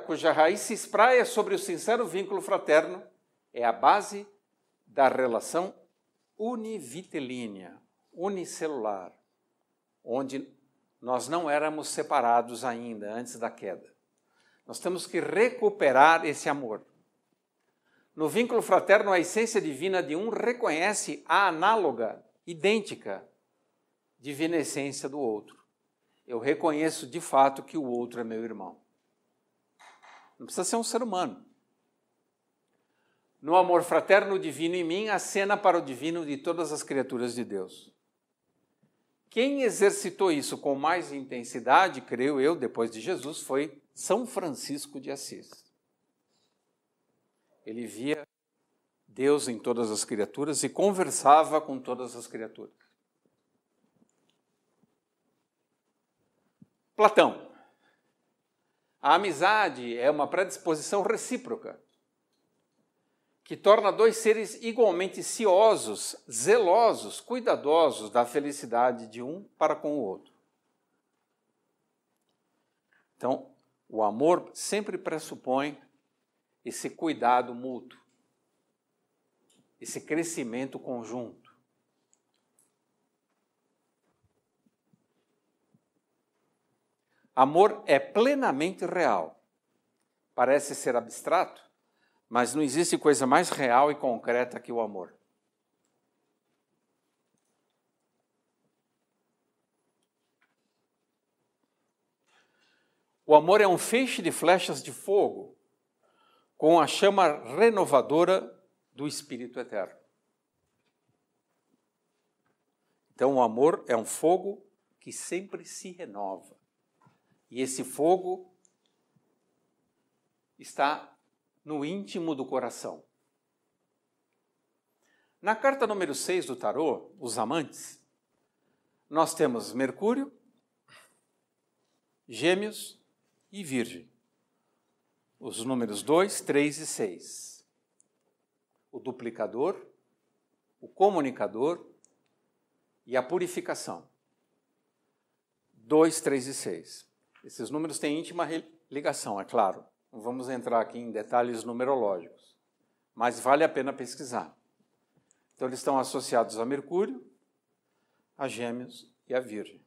cuja raiz se espraia sobre o sincero vínculo fraterno é a base da relação univitelínea, unicelular, onde nós não éramos separados ainda antes da queda. Nós temos que recuperar esse amor. No vínculo fraterno, a essência divina de um reconhece a análoga, idêntica, divina essência do outro. Eu reconheço de fato que o outro é meu irmão. Não precisa ser um ser humano. No amor fraterno divino em mim, acena cena para o divino de todas as criaturas de Deus. Quem exercitou isso com mais intensidade, creio eu, depois de Jesus, foi São Francisco de Assis. Ele via Deus em todas as criaturas e conversava com todas as criaturas. Platão. A amizade é uma predisposição recíproca que torna dois seres igualmente ciosos, zelosos, cuidadosos da felicidade de um para com o outro. Então, o amor sempre pressupõe esse cuidado mútuo, esse crescimento conjunto. Amor é plenamente real. Parece ser abstrato, mas não existe coisa mais real e concreta que o amor. O amor é um feixe de flechas de fogo com a chama renovadora do Espírito Eterno. Então, o amor é um fogo que sempre se renova. E esse fogo está no íntimo do coração. Na carta número 6 do tarô, os amantes, nós temos Mercúrio, Gêmeos e Virgem. Os números 2, 3 e 6. O duplicador, o comunicador e a purificação. 2, 3 e 6. Esses números têm íntima ligação, é claro vamos entrar aqui em detalhes numerológicos, mas vale a pena pesquisar. Então, eles estão associados a Mercúrio, a Gêmeos e a Virgem.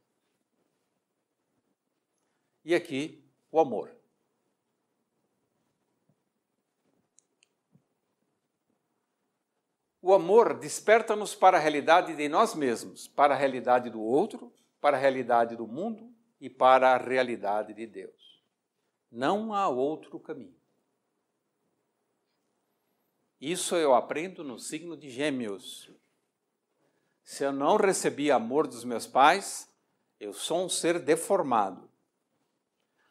E aqui, o amor. O amor desperta-nos para a realidade de nós mesmos, para a realidade do outro, para a realidade do mundo e para a realidade de Deus. Não há outro caminho. Isso eu aprendo no signo de Gêmeos. Se eu não recebi amor dos meus pais, eu sou um ser deformado.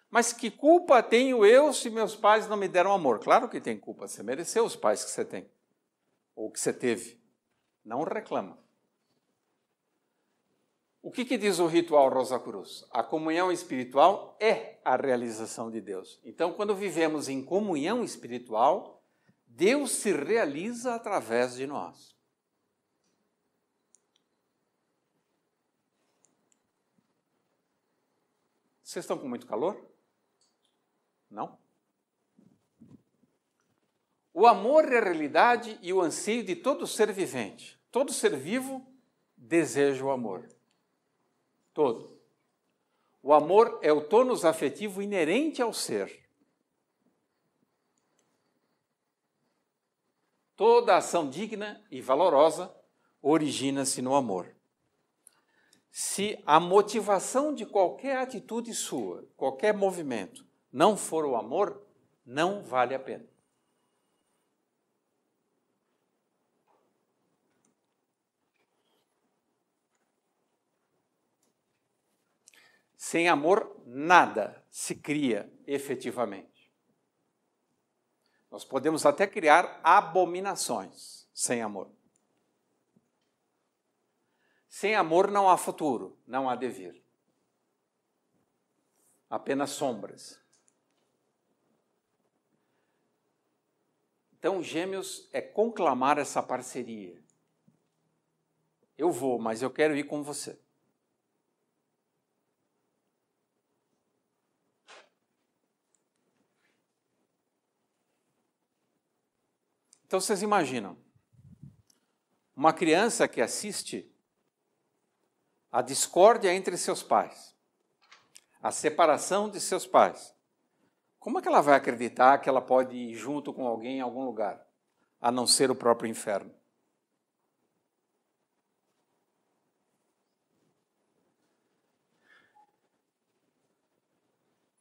Mas que culpa tenho eu se meus pais não me deram amor? Claro que tem culpa, você mereceu os pais que você tem, ou que você teve. Não reclama. O que, que, diz o ritual Rosa Cruz? A comunhão espiritual é a realização de Deus. Então, quando vivemos em comunhão espiritual, Deus se realiza através de nós. Vocês estão com muito calor? Não? O amor é a realidade e o anseio de todo ser vivente. Todo ser vivo deseja o amor todo. O amor é o tônus afetivo inerente ao ser. Toda ação digna e valorosa origina-se no amor. Se a motivação de qualquer atitude sua, qualquer movimento, não for o amor, não vale a pena. Sem amor, nada se cria efetivamente. Nós podemos até criar abominações sem amor. Sem amor não há futuro, não há devir. Apenas sombras. Então, Gêmeos é conclamar essa parceria. Eu vou, mas eu quero ir com você. Então vocês imaginam, uma criança que assiste a discórdia entre seus pais, a separação de seus pais, como é que ela vai acreditar que ela pode ir junto com alguém em algum lugar, a não ser o próprio inferno?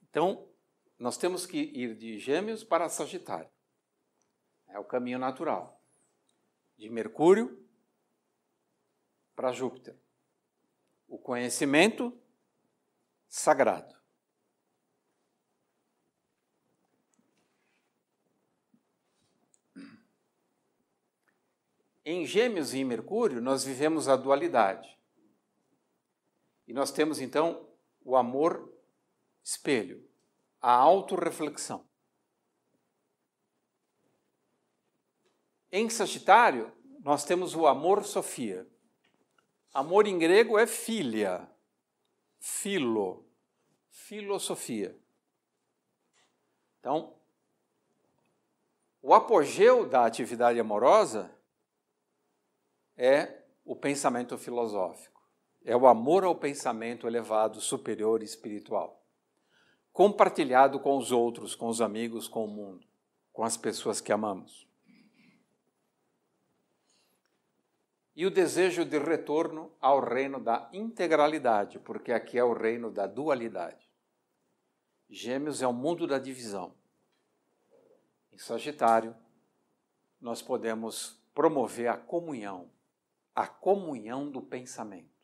Então, nós temos que ir de Gêmeos para Sagitário. É o caminho natural. De Mercúrio para Júpiter. O conhecimento sagrado. Em Gêmeos e em Mercúrio, nós vivemos a dualidade. E nós temos então o amor espelho, a autorreflexão. Em Sagitário, nós temos o amor Sofia. Amor em grego é filia, filo, filosofia. Então, o apogeu da atividade amorosa é o pensamento filosófico, é o amor ao pensamento elevado, superior e espiritual, compartilhado com os outros, com os amigos, com o mundo, com as pessoas que amamos. e o desejo de retorno ao reino da integralidade, porque aqui é o reino da dualidade. Gêmeos é o mundo da divisão. Em Sagitário, nós podemos promover a comunhão, a comunhão do pensamento.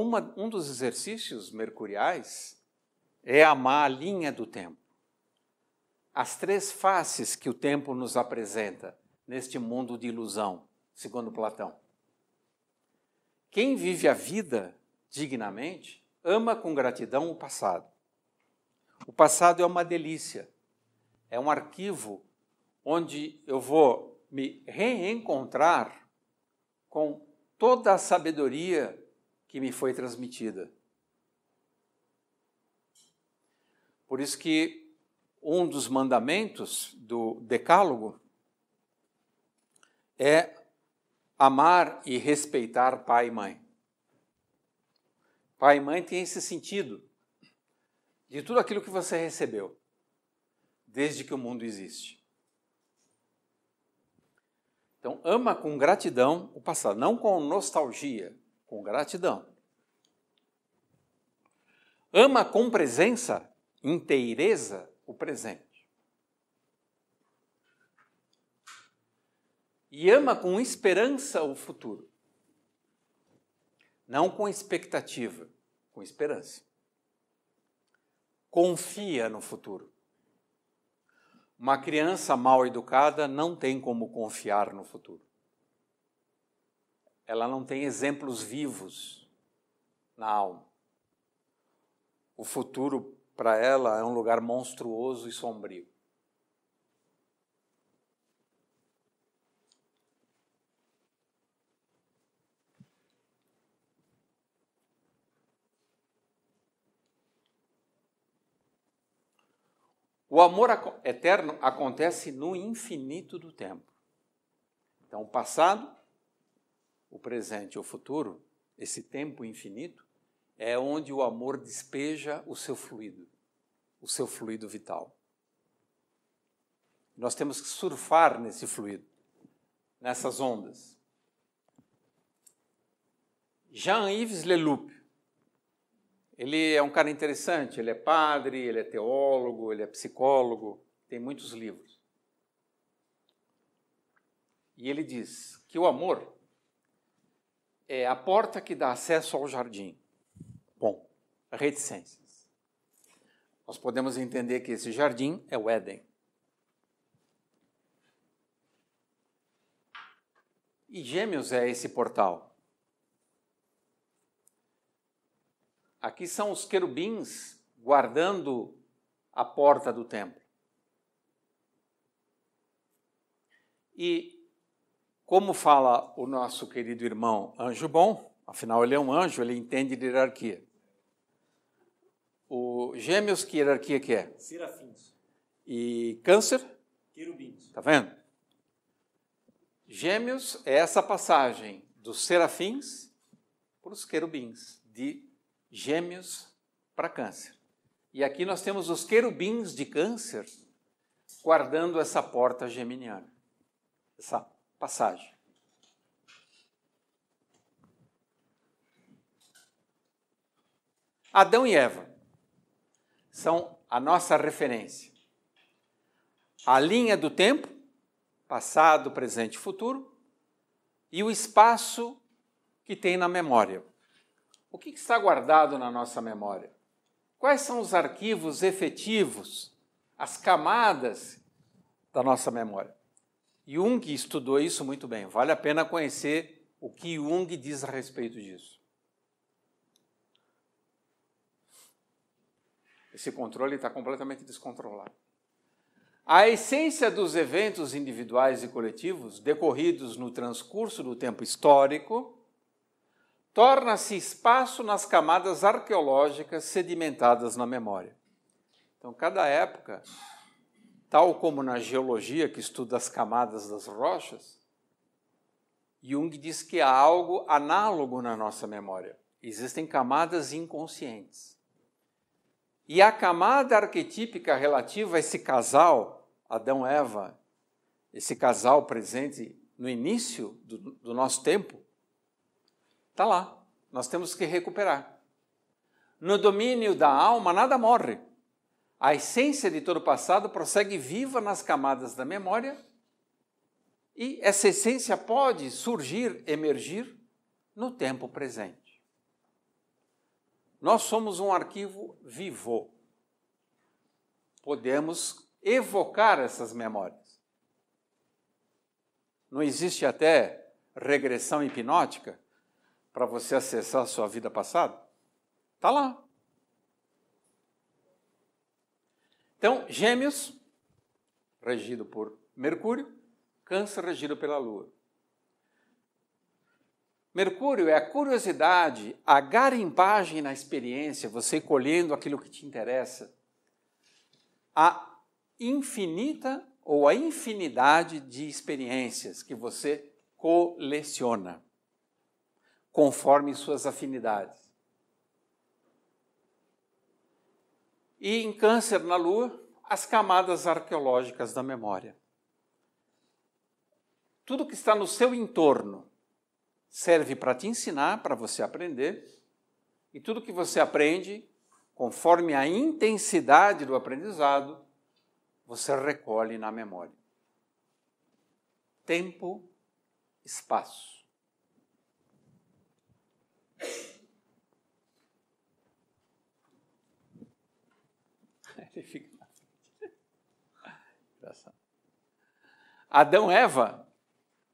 Uma, um dos exercícios mercuriais é amar a linha do tempo. As três faces que o tempo nos apresenta neste mundo de ilusão, segundo Platão. Quem vive a vida dignamente ama com gratidão o passado. O passado é uma delícia, é um arquivo onde eu vou me reencontrar com toda a sabedoria que me foi transmitida. Por isso que um dos mandamentos do Decálogo é amar e respeitar pai e mãe. Pai e mãe tem esse sentido de tudo aquilo que você recebeu desde que o mundo existe. Então, ama com gratidão o passado, não com nostalgia, com gratidão. Ama com presença, inteireza, o presente. E ama com esperança o futuro. Não com expectativa, com esperança. Confia no futuro. Uma criança mal educada não tem como confiar no futuro ela não tem exemplos vivos na alma. O futuro para ela é um lugar monstruoso e sombrio. O amor eterno acontece no infinito do tempo. Então, o passado o presente e o futuro, esse tempo infinito, é onde o amor despeja o seu fluido, o seu fluido vital. Nós temos que surfar nesse fluido, nessas ondas. Jean-Yves Leloup, ele é um cara interessante, ele é padre, ele é teólogo, ele é psicólogo, tem muitos livros. E ele diz que o amor é a porta que dá acesso ao jardim. Bom, reticências. Nós podemos entender que esse jardim é o Éden. E Gêmeos é esse portal. Aqui são os querubins guardando a porta do templo. E como fala o nosso querido irmão Anjo Bom, afinal ele é um anjo, ele entende de hierarquia. O Gêmeos, que hierarquia que é? Serafins. E Câncer? Querubins. Tá vendo? Gêmeos é essa passagem dos serafins para os querubins, de Gêmeos para Câncer. E aqui nós temos os querubins de Câncer guardando essa porta geminiana, essa passagem. Adão e Eva são a nossa referência. A linha do tempo, passado, presente e futuro, e o espaço que tem na memória. O que está guardado na nossa memória? Quais são os arquivos efetivos, as camadas da nossa memória? Jung estudou isso muito bem. Vale a pena conhecer o que Jung diz a respeito disso. Esse controle está completamente descontrolado. A essência dos eventos individuais e coletivos decorridos no transcurso do tempo histórico torna-se espaço nas camadas arqueológicas sedimentadas na memória. Então, cada época Tal como na geologia, que estuda as camadas das rochas, Jung diz que há algo análogo na nossa memória. Existem camadas inconscientes. E a camada arquetípica relativa a esse casal, Adão-Eva, esse casal presente no início do, do nosso tempo, está lá. Nós temos que recuperar. No domínio da alma, nada morre. A essência de todo o passado prossegue viva nas camadas da memória e essa essência pode surgir, emergir no tempo presente. Nós somos um arquivo vivo. Podemos evocar essas memórias. Não existe até regressão hipnótica para você acessar a sua vida passada? Está lá. Então, Gêmeos, regido por Mercúrio, Câncer, regido pela Lua. Mercúrio é a curiosidade, a garimpagem na experiência, você colhendo aquilo que te interessa. A infinita ou a infinidade de experiências que você coleciona, conforme suas afinidades. E em Câncer na Lua, as camadas arqueológicas da memória. Tudo que está no seu entorno serve para te ensinar, para você aprender, e tudo que você aprende, conforme a intensidade do aprendizado, você recolhe na memória. Tempo, espaço. e fica na frente. Engraçado. Adão e Eva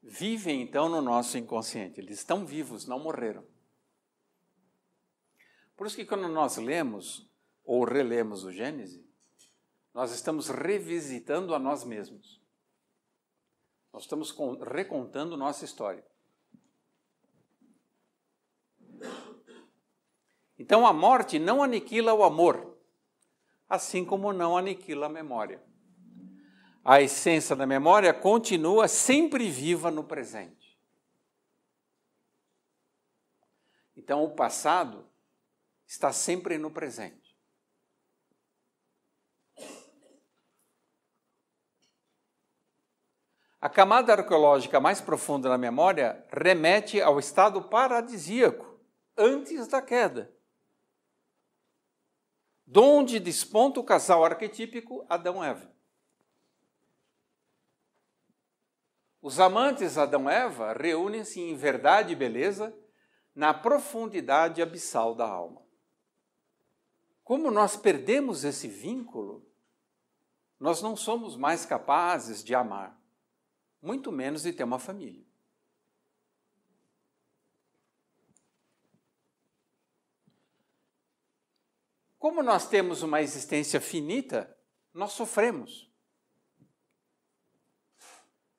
vivem então no nosso inconsciente. Eles estão vivos, não morreram. Por isso que quando nós lemos ou relemos o Gênesis, nós estamos revisitando a nós mesmos. Nós estamos recontando nossa história. Então a morte não aniquila o amor assim como não aniquila a memória. A essência da memória continua sempre viva no presente. Então, o passado está sempre no presente. A camada arqueológica mais profunda da memória remete ao estado paradisíaco antes da queda de onde desponta o casal arquetípico Adão-Eva. Os amantes Adão-Eva reúnem-se em verdade e beleza na profundidade abissal da alma. Como nós perdemos esse vínculo, nós não somos mais capazes de amar, muito menos de ter uma família. Como nós temos uma existência finita, nós sofremos.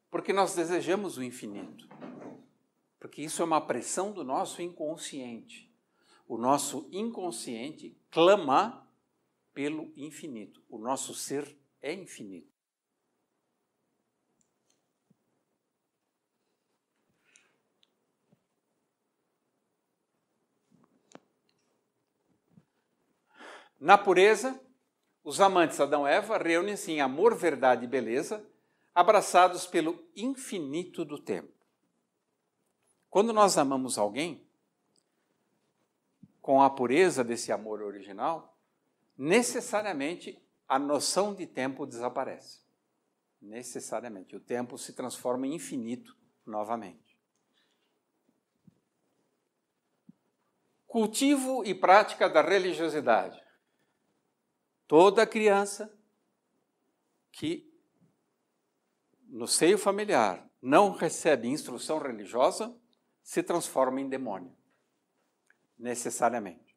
Porque nós desejamos o infinito. Porque isso é uma pressão do nosso inconsciente. O nosso inconsciente clama pelo infinito. O nosso ser é infinito. Na pureza, os amantes Adão e Eva reúnem-se em amor, verdade e beleza, abraçados pelo infinito do tempo. Quando nós amamos alguém, com a pureza desse amor original, necessariamente a noção de tempo desaparece. Necessariamente. O tempo se transforma em infinito novamente. Cultivo e prática da religiosidade Toda criança que no seio familiar não recebe instrução religiosa se transforma em demônio, necessariamente.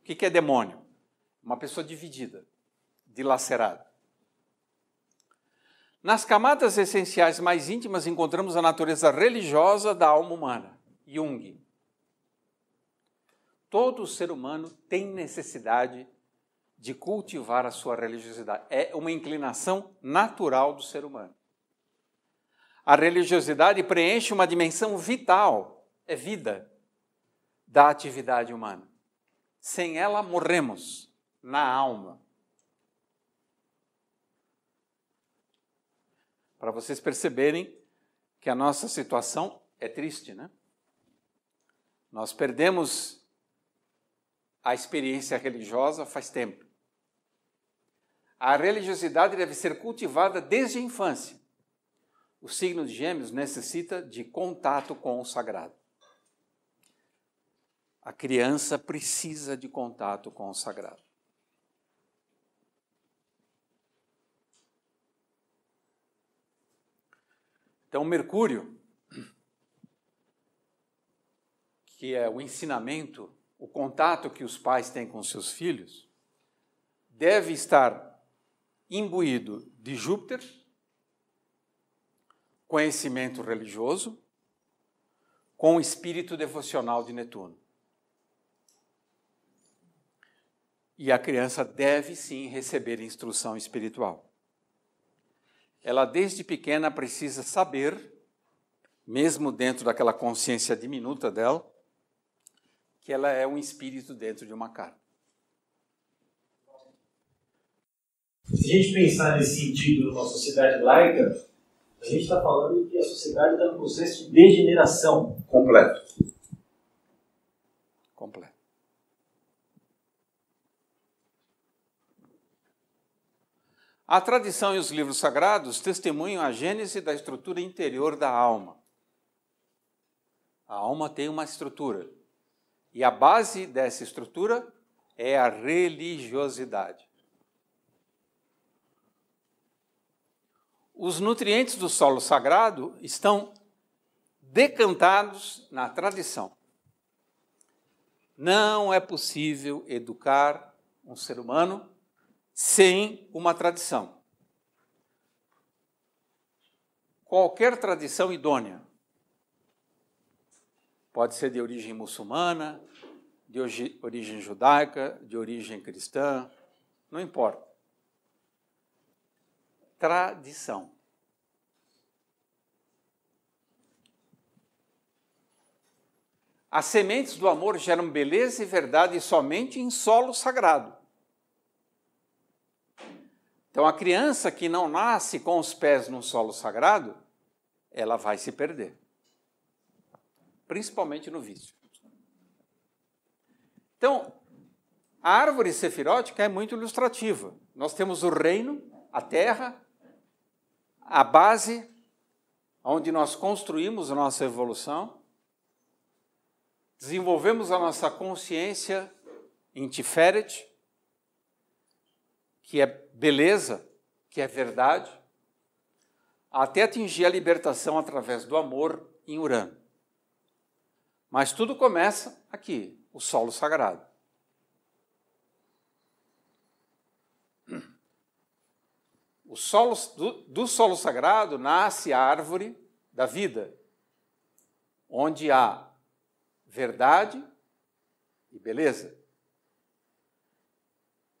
O que é demônio? Uma pessoa dividida, dilacerada. Nas camadas essenciais mais íntimas encontramos a natureza religiosa da alma humana, Jung. Todo ser humano tem necessidade de cultivar a sua religiosidade. É uma inclinação natural do ser humano. A religiosidade preenche uma dimensão vital, é vida, da atividade humana. Sem ela, morremos na alma. Para vocês perceberem que a nossa situação é triste, né? Nós perdemos a experiência religiosa faz tempo. A religiosidade deve ser cultivada desde a infância. O signo de Gêmeos necessita de contato com o sagrado. A criança precisa de contato com o sagrado. Então, Mercúrio, que é o ensinamento o contato que os pais têm com seus filhos deve estar imbuído de Júpiter, conhecimento religioso, com o espírito devocional de Netuno. E a criança deve sim receber instrução espiritual. Ela desde pequena precisa saber, mesmo dentro daquela consciência diminuta dela, que ela é um espírito dentro de uma carne. Se a gente pensar nesse sentido numa sociedade laica, a gente está falando que a sociedade está num processo de degeneração. Completo. Completo. A tradição e os livros sagrados testemunham a gênese da estrutura interior da alma. A alma tem uma estrutura, e a base dessa estrutura é a religiosidade. Os nutrientes do solo sagrado estão decantados na tradição. Não é possível educar um ser humano sem uma tradição. Qualquer tradição idônea Pode ser de origem muçulmana, de origem judaica, de origem cristã, não importa. Tradição. As sementes do amor geram beleza e verdade somente em solo sagrado. Então, a criança que não nasce com os pés num solo sagrado, ela vai se perder principalmente no vício. Então, a árvore sefirótica é muito ilustrativa. Nós temos o reino, a terra, a base onde nós construímos a nossa evolução, desenvolvemos a nossa consciência em Tiferet, que é beleza, que é verdade, até atingir a libertação através do amor em Urano. Mas tudo começa aqui, o solo sagrado. O solo, do, do solo sagrado nasce a árvore da vida, onde há verdade e beleza.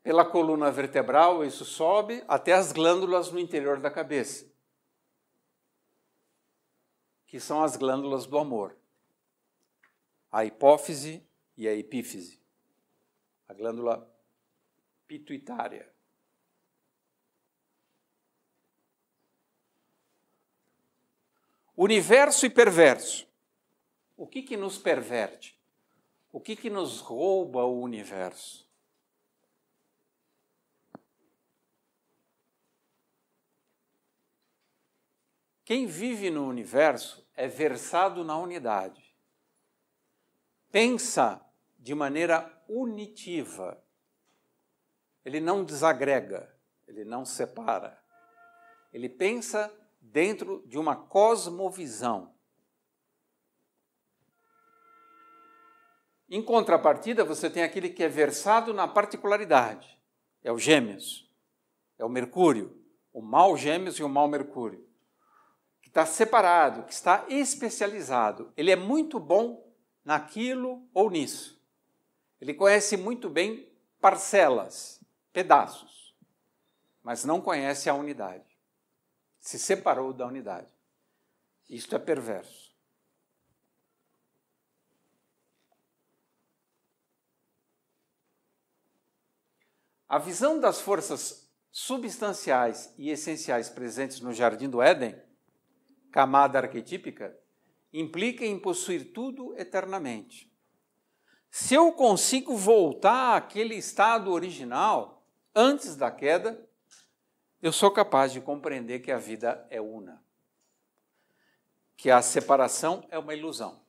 Pela coluna vertebral, isso sobe até as glândulas no interior da cabeça, que são as glândulas do amor a hipófise e a epífise, a glândula pituitária. Universo e perverso. O que, que nos perverte? O que, que nos rouba o universo? Quem vive no universo é versado na unidade pensa de maneira unitiva. Ele não desagrega, ele não separa. Ele pensa dentro de uma cosmovisão. Em contrapartida, você tem aquele que é versado na particularidade. É o Gêmeos, é o Mercúrio, o mal Gêmeos e o mal Mercúrio, que está separado, que está especializado. Ele é muito bom naquilo ou nisso. Ele conhece muito bem parcelas, pedaços, mas não conhece a unidade. Se separou da unidade. Isto é perverso. A visão das forças substanciais e essenciais presentes no Jardim do Éden, camada arquetípica, implica em possuir tudo eternamente. Se eu consigo voltar àquele estado original, antes da queda, eu sou capaz de compreender que a vida é una, que a separação é uma ilusão.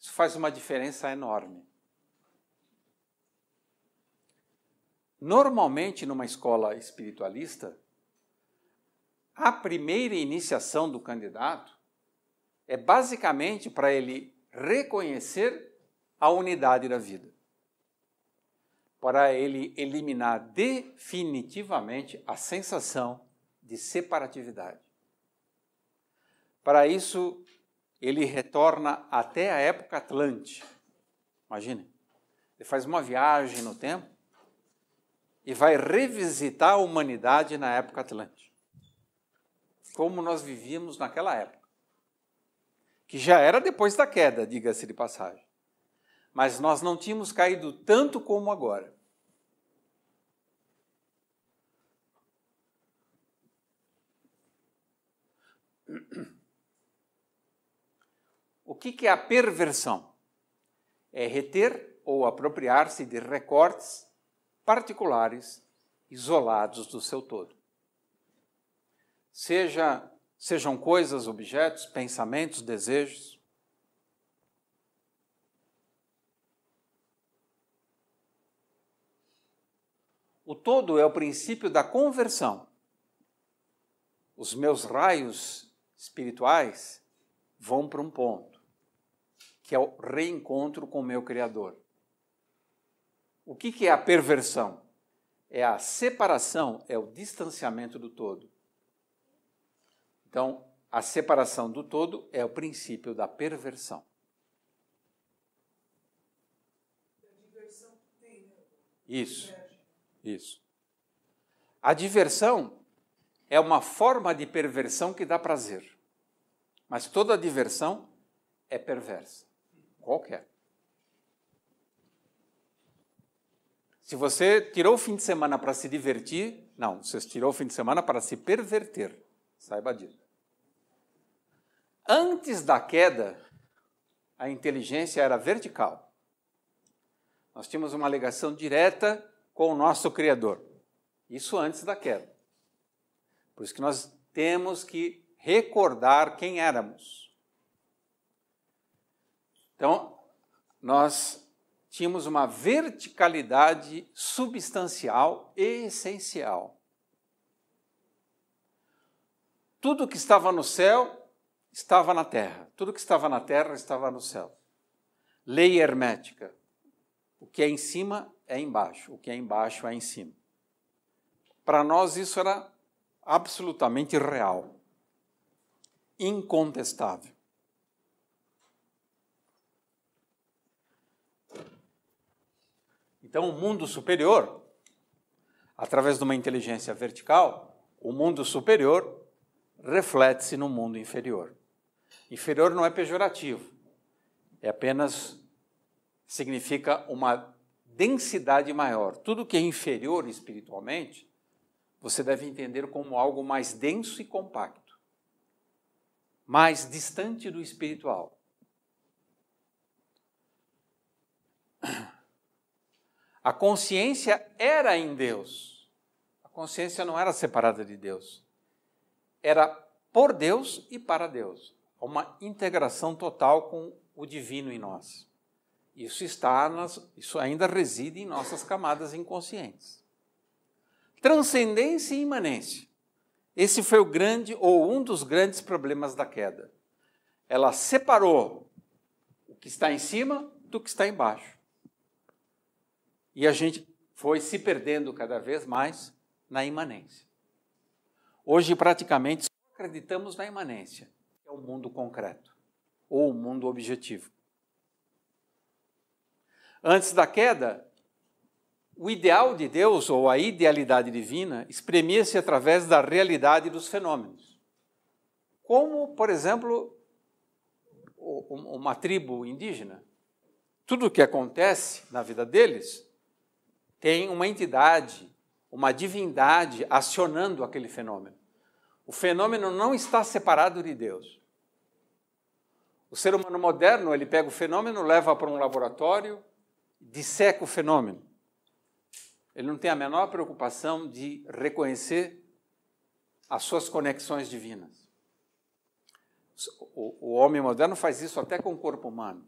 Isso faz uma diferença enorme. Normalmente, numa escola espiritualista, a primeira iniciação do candidato é basicamente para ele reconhecer a unidade da vida, para ele eliminar definitivamente a sensação de separatividade. Para isso, ele retorna até a época Atlante. Imagine, ele faz uma viagem no tempo e vai revisitar a humanidade na época Atlante. Como nós vivíamos naquela época que já era depois da queda, diga-se de passagem. Mas nós não tínhamos caído tanto como agora. O que, é a perversão? É reter ou apropriar-se de recortes particulares isolados do seu todo. Seja sejam coisas, objetos, pensamentos, desejos. O todo é o princípio da conversão. Os meus raios espirituais vão para um ponto, que é o reencontro com o meu Criador. O que, que é a perversão? É a separação, é o distanciamento do todo. Então, a separação do todo é o princípio da perversão. Isso, isso. A diversão é uma forma de perversão que dá prazer. Mas toda diversão é perversa. Qualquer. Se você tirou o fim de semana para se divertir, não, você tirou o fim de semana para se perverter. Saiba disso. Antes da queda, a inteligência era vertical. Nós tínhamos uma ligação direta com o nosso Criador. Isso antes da queda. Por isso que nós temos que recordar quem éramos. Então, nós tínhamos uma verticalidade substancial e essencial. Tudo que estava no céu estava na terra. Tudo que estava na terra estava no céu. Lei hermética. O que é em cima é embaixo, o que é embaixo é em cima. Para nós isso era absolutamente real, incontestável. Então, o mundo superior, através de uma inteligência vertical, o mundo superior reflete-se no mundo inferior. Inferior não é pejorativo, é apenas significa uma densidade maior. Tudo que é inferior espiritualmente, você deve entender como algo mais denso e compacto, mais distante do espiritual. A consciência era em Deus. A consciência não era separada de Deus. Era por Deus e para Deus uma integração total com o divino em nós. Isso está nas, isso ainda reside em nossas camadas inconscientes. Transcendência e imanência. Esse foi o grande ou um dos grandes problemas da queda. Ela separou o que está em cima do que está embaixo. E a gente foi se perdendo cada vez mais na imanência. Hoje praticamente só acreditamos na imanência o mundo concreto ou o mundo objetivo. Antes da queda, o ideal de Deus ou a idealidade divina exprimia-se através da realidade dos fenômenos. Como, por exemplo, uma tribo indígena. Tudo o que acontece na vida deles tem uma entidade, uma divindade acionando aquele fenômeno. O fenômeno não está separado de Deus. O ser humano moderno, ele pega o fenômeno, leva para um laboratório, disseca o fenômeno. Ele não tem a menor preocupação de reconhecer as suas conexões divinas. O, o homem moderno faz isso até com o corpo humano.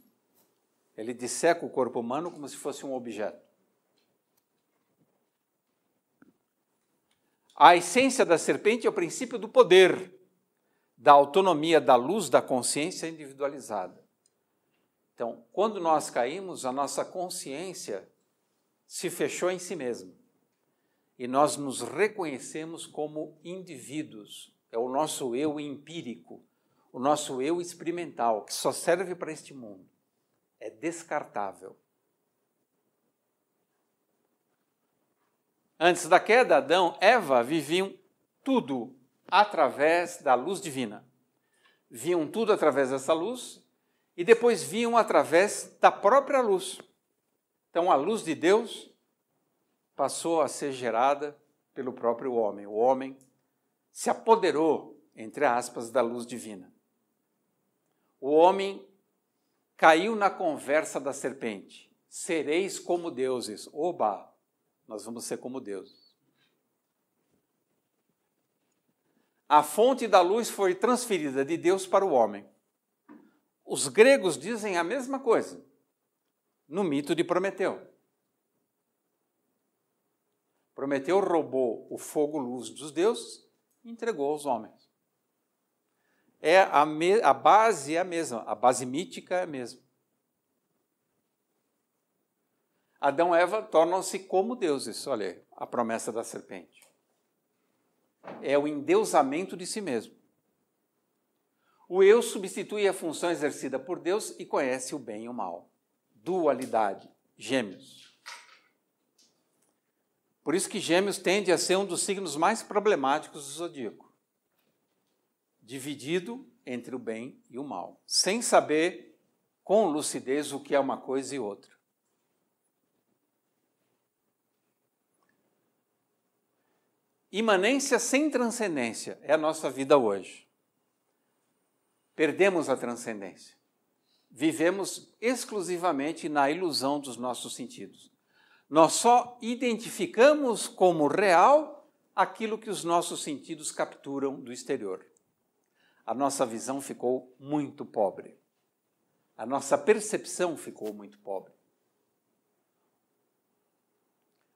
Ele disseca o corpo humano como se fosse um objeto. A essência da serpente é o princípio do poder da autonomia da luz da consciência individualizada. Então, quando nós caímos, a nossa consciência se fechou em si mesma. E nós nos reconhecemos como indivíduos. É o nosso eu empírico, o nosso eu experimental, que só serve para este mundo. É descartável. Antes da queda, Adão e Eva viviam tudo através da luz divina. Viam tudo através dessa luz e depois viam através da própria luz. Então a luz de Deus passou a ser gerada pelo próprio homem. O homem se apoderou, entre aspas, da luz divina. O homem caiu na conversa da serpente. Sereis como deuses. Oba, nós vamos ser como deuses. a fonte da luz foi transferida de Deus para o homem. Os gregos dizem a mesma coisa no mito de Prometeu. Prometeu roubou o fogo-luz dos deuses e entregou aos homens. É a, me, a base é a mesma, a base mítica é a mesma. Adão e Eva tornam-se como deuses, olha aí, a promessa da serpente é o endeusamento de si mesmo. O eu substitui a função exercida por Deus e conhece o bem e o mal. Dualidade, gêmeos. Por isso que gêmeos tende a ser um dos signos mais problemáticos do zodíaco. Dividido entre o bem e o mal, sem saber com lucidez o que é uma coisa e outra. Imanência sem transcendência é a nossa vida hoje. Perdemos a transcendência. Vivemos exclusivamente na ilusão dos nossos sentidos. Nós só identificamos como real aquilo que os nossos sentidos capturam do exterior. A nossa visão ficou muito pobre. A nossa percepção ficou muito pobre.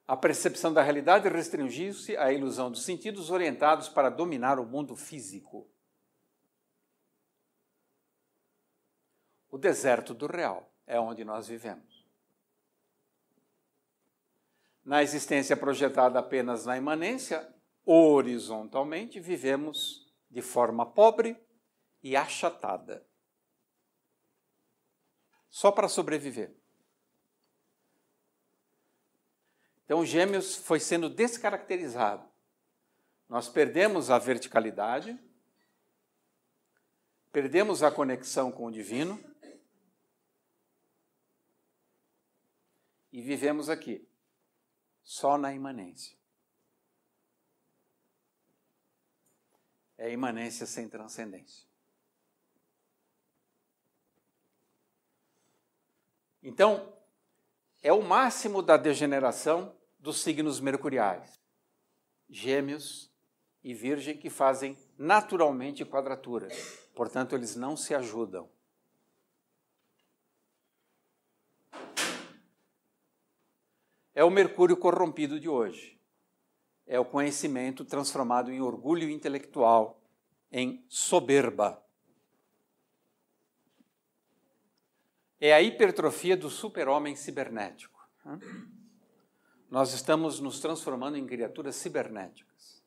A percepção da realidade restringiu-se à ilusão dos sentidos orientados para dominar o mundo físico. O deserto do real é onde nós vivemos. Na existência projetada apenas na imanência, horizontalmente, vivemos de forma pobre e achatada só para sobreviver. Então, Gêmeos foi sendo descaracterizado. Nós perdemos a verticalidade, perdemos a conexão com o divino e vivemos aqui, só na imanência. É imanência sem transcendência. Então, é o máximo da degeneração dos signos mercuriais, Gêmeos e Virgem, que fazem naturalmente quadratura, portanto, eles não se ajudam. É o Mercúrio corrompido de hoje. É o conhecimento transformado em orgulho intelectual, em soberba. é a hipertrofia do super-homem cibernético. Né? Nós estamos nos transformando em criaturas cibernéticas.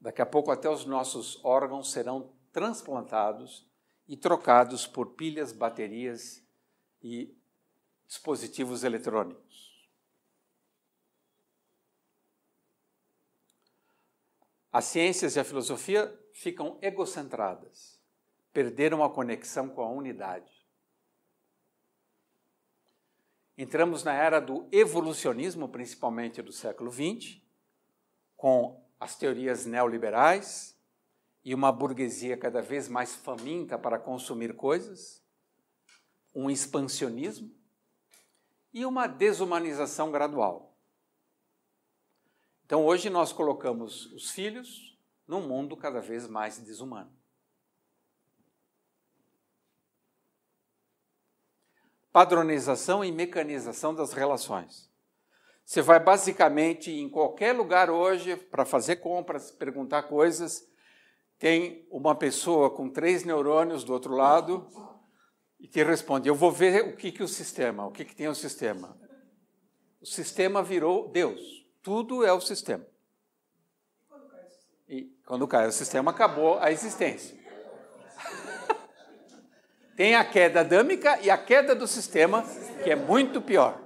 Daqui a pouco, até os nossos órgãos serão transplantados e trocados por pilhas, baterias e dispositivos eletrônicos. As ciências e a filosofia ficam egocentradas, perderam a conexão com a unidade. Entramos na era do evolucionismo, principalmente do século XX, com as teorias neoliberais e uma burguesia cada vez mais faminta para consumir coisas, um expansionismo e uma desumanização gradual. Então, hoje, nós colocamos os filhos num mundo cada vez mais desumano. padronização e mecanização das relações. Você vai basicamente em qualquer lugar hoje para fazer compras, perguntar coisas, tem uma pessoa com três neurônios do outro lado e te responde: Eu vou ver o que, que o sistema, o que, que tem o sistema. O sistema virou Deus. Tudo é o sistema. E quando cai o sistema, acabou a existência. Tem a queda dâmica e a queda do sistema, que é muito pior.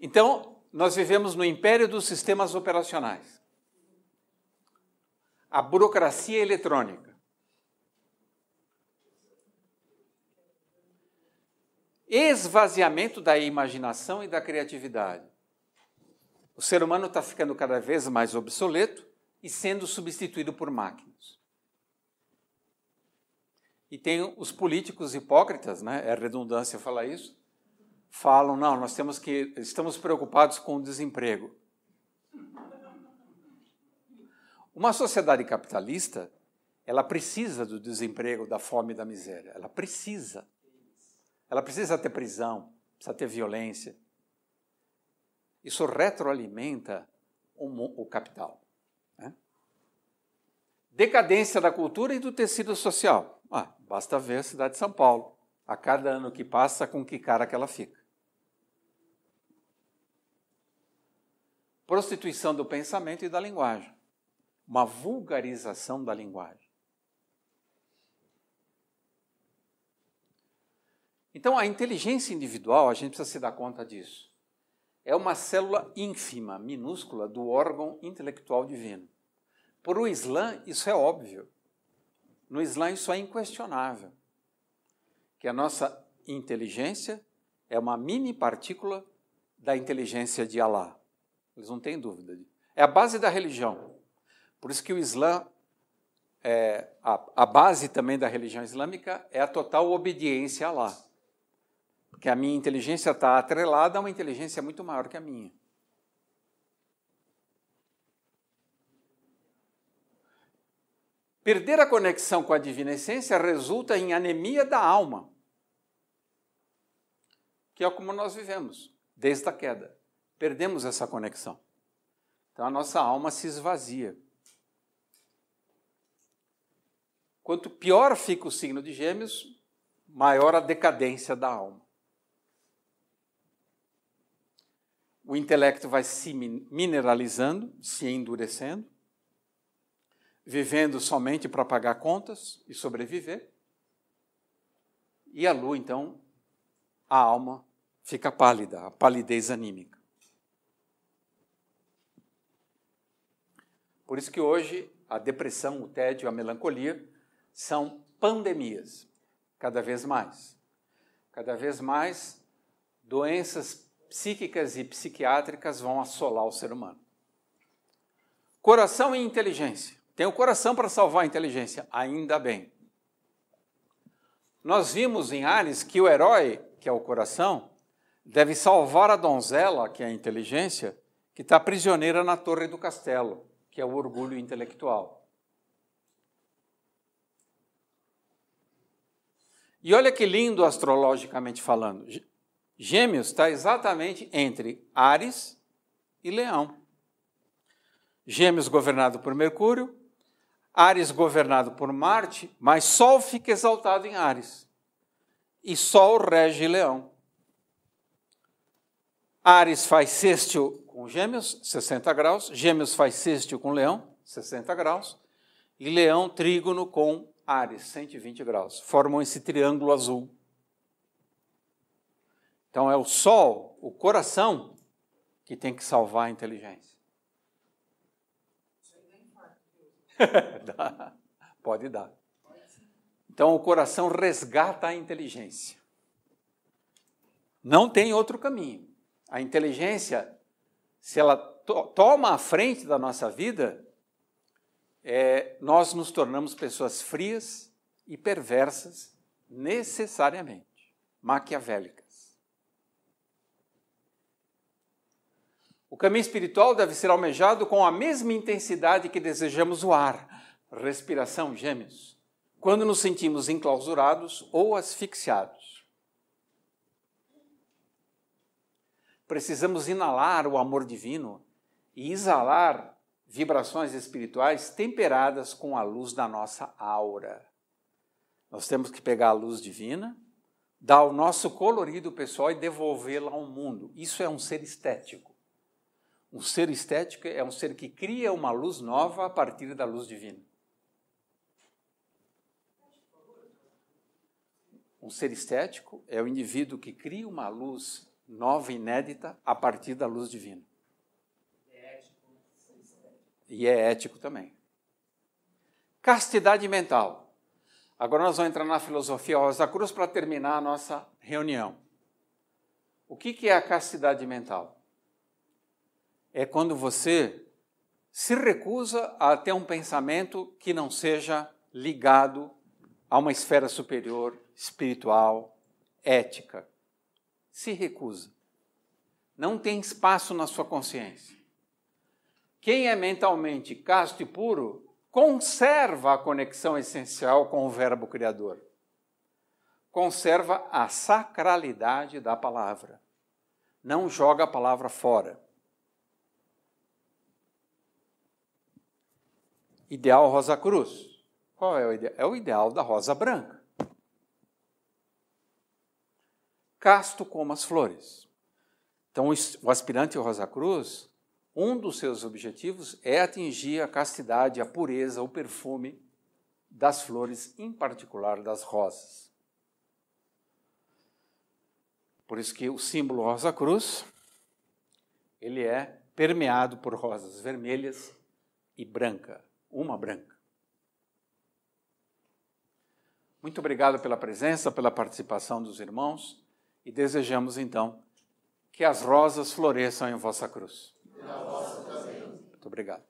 Então, nós vivemos no império dos sistemas operacionais. A burocracia eletrônica. Esvaziamento da imaginação e da criatividade. O ser humano está ficando cada vez mais obsoleto e sendo substituído por máquinas. E tem os políticos hipócritas, né? É redundância falar isso. Falam, não, nós temos que estamos preocupados com o desemprego. Uma sociedade capitalista, ela precisa do desemprego, da fome, da miséria. Ela precisa. Ela precisa ter prisão, precisa ter violência, isso retroalimenta o, capital. Né? Decadência da cultura e do tecido social. Ah, basta ver a cidade de São Paulo. A cada ano que passa, com que cara que ela fica. Prostituição do pensamento e da linguagem. Uma vulgarização da linguagem. Então, a inteligência individual, a gente precisa se dar conta disso é uma célula ínfima, minúscula, do órgão intelectual divino. Para o Islã, isso é óbvio. No Islã, isso é inquestionável. Que a nossa inteligência é uma mini partícula da inteligência de Alá. Eles não têm dúvida. É a base da religião. Por isso que o Islã, é, a, a base também da religião islâmica é a total obediência a Allah. Que a minha inteligência está atrelada a uma inteligência muito maior que a minha. Perder a conexão com a divina essência resulta em anemia da alma, que é como nós vivemos desde a queda. Perdemos essa conexão. Então a nossa alma se esvazia. Quanto pior fica o signo de Gêmeos, maior a decadência da alma. o intelecto vai se mineralizando, se endurecendo, vivendo somente para pagar contas e sobreviver. E a lua, então, a alma fica pálida, a palidez anímica. Por isso que hoje a depressão, o tédio, a melancolia são pandemias, cada vez mais. Cada vez mais doenças psíquicas e psiquiátricas vão assolar o ser humano. Coração e inteligência. Tem o coração para salvar a inteligência, ainda bem. Nós vimos em Ares que o herói, que é o coração, deve salvar a donzela, que é a inteligência, que está prisioneira na torre do castelo, que é o orgulho intelectual. E olha que lindo astrologicamente falando. Gêmeos está exatamente entre Ares e Leão. Gêmeos governado por Mercúrio, Ares governado por Marte, mas Sol fica exaltado em Ares. E Sol rege Leão. Ares faz sextil com Gêmeos, 60 graus. Gêmeos faz sextil com Leão, 60 graus. E Leão, trígono com Ares, 120 graus. Formam esse triângulo azul. Então é o sol, o coração, que tem que salvar a inteligência. Dá. Pode dar. Então o coração resgata a inteligência. Não tem outro caminho. A inteligência, se ela to toma a frente da nossa vida, é, nós nos tornamos pessoas frias e perversas, necessariamente, maquiavélicas. O caminho espiritual deve ser almejado com a mesma intensidade que desejamos o ar, respiração, gêmeos, quando nos sentimos enclausurados ou asfixiados. Precisamos inalar o amor divino e exalar vibrações espirituais temperadas com a luz da nossa aura. Nós temos que pegar a luz divina, dar o nosso colorido pessoal e devolvê-la ao mundo. Isso é um ser estético. O ser estético é um ser que cria uma luz nova a partir da luz divina. Um ser estético é o indivíduo que cria uma luz nova, inédita, a partir da luz divina. E é ético também. Castidade mental. Agora nós vamos entrar na filosofia Rosa Cruz para terminar a nossa reunião. O que é a castidade mental? é quando você se recusa a ter um pensamento que não seja ligado a uma esfera superior, espiritual, ética. Se recusa. Não tem espaço na sua consciência. Quem é mentalmente casto e puro conserva a conexão essencial com o Verbo Criador. Conserva a sacralidade da palavra. Não joga a palavra fora. Ideal Rosa Cruz. Qual é o ideal? É o ideal da rosa branca. Casto como as flores. Então, o aspirante Rosa Cruz, um dos seus objetivos é atingir a castidade, a pureza, o perfume das flores, em particular das rosas. Por isso que o símbolo Rosa Cruz, ele é permeado por rosas vermelhas e branca uma branca. Muito obrigado pela presença, pela participação dos irmãos e desejamos então que as rosas floresçam em vossa cruz. na vossa Muito obrigado.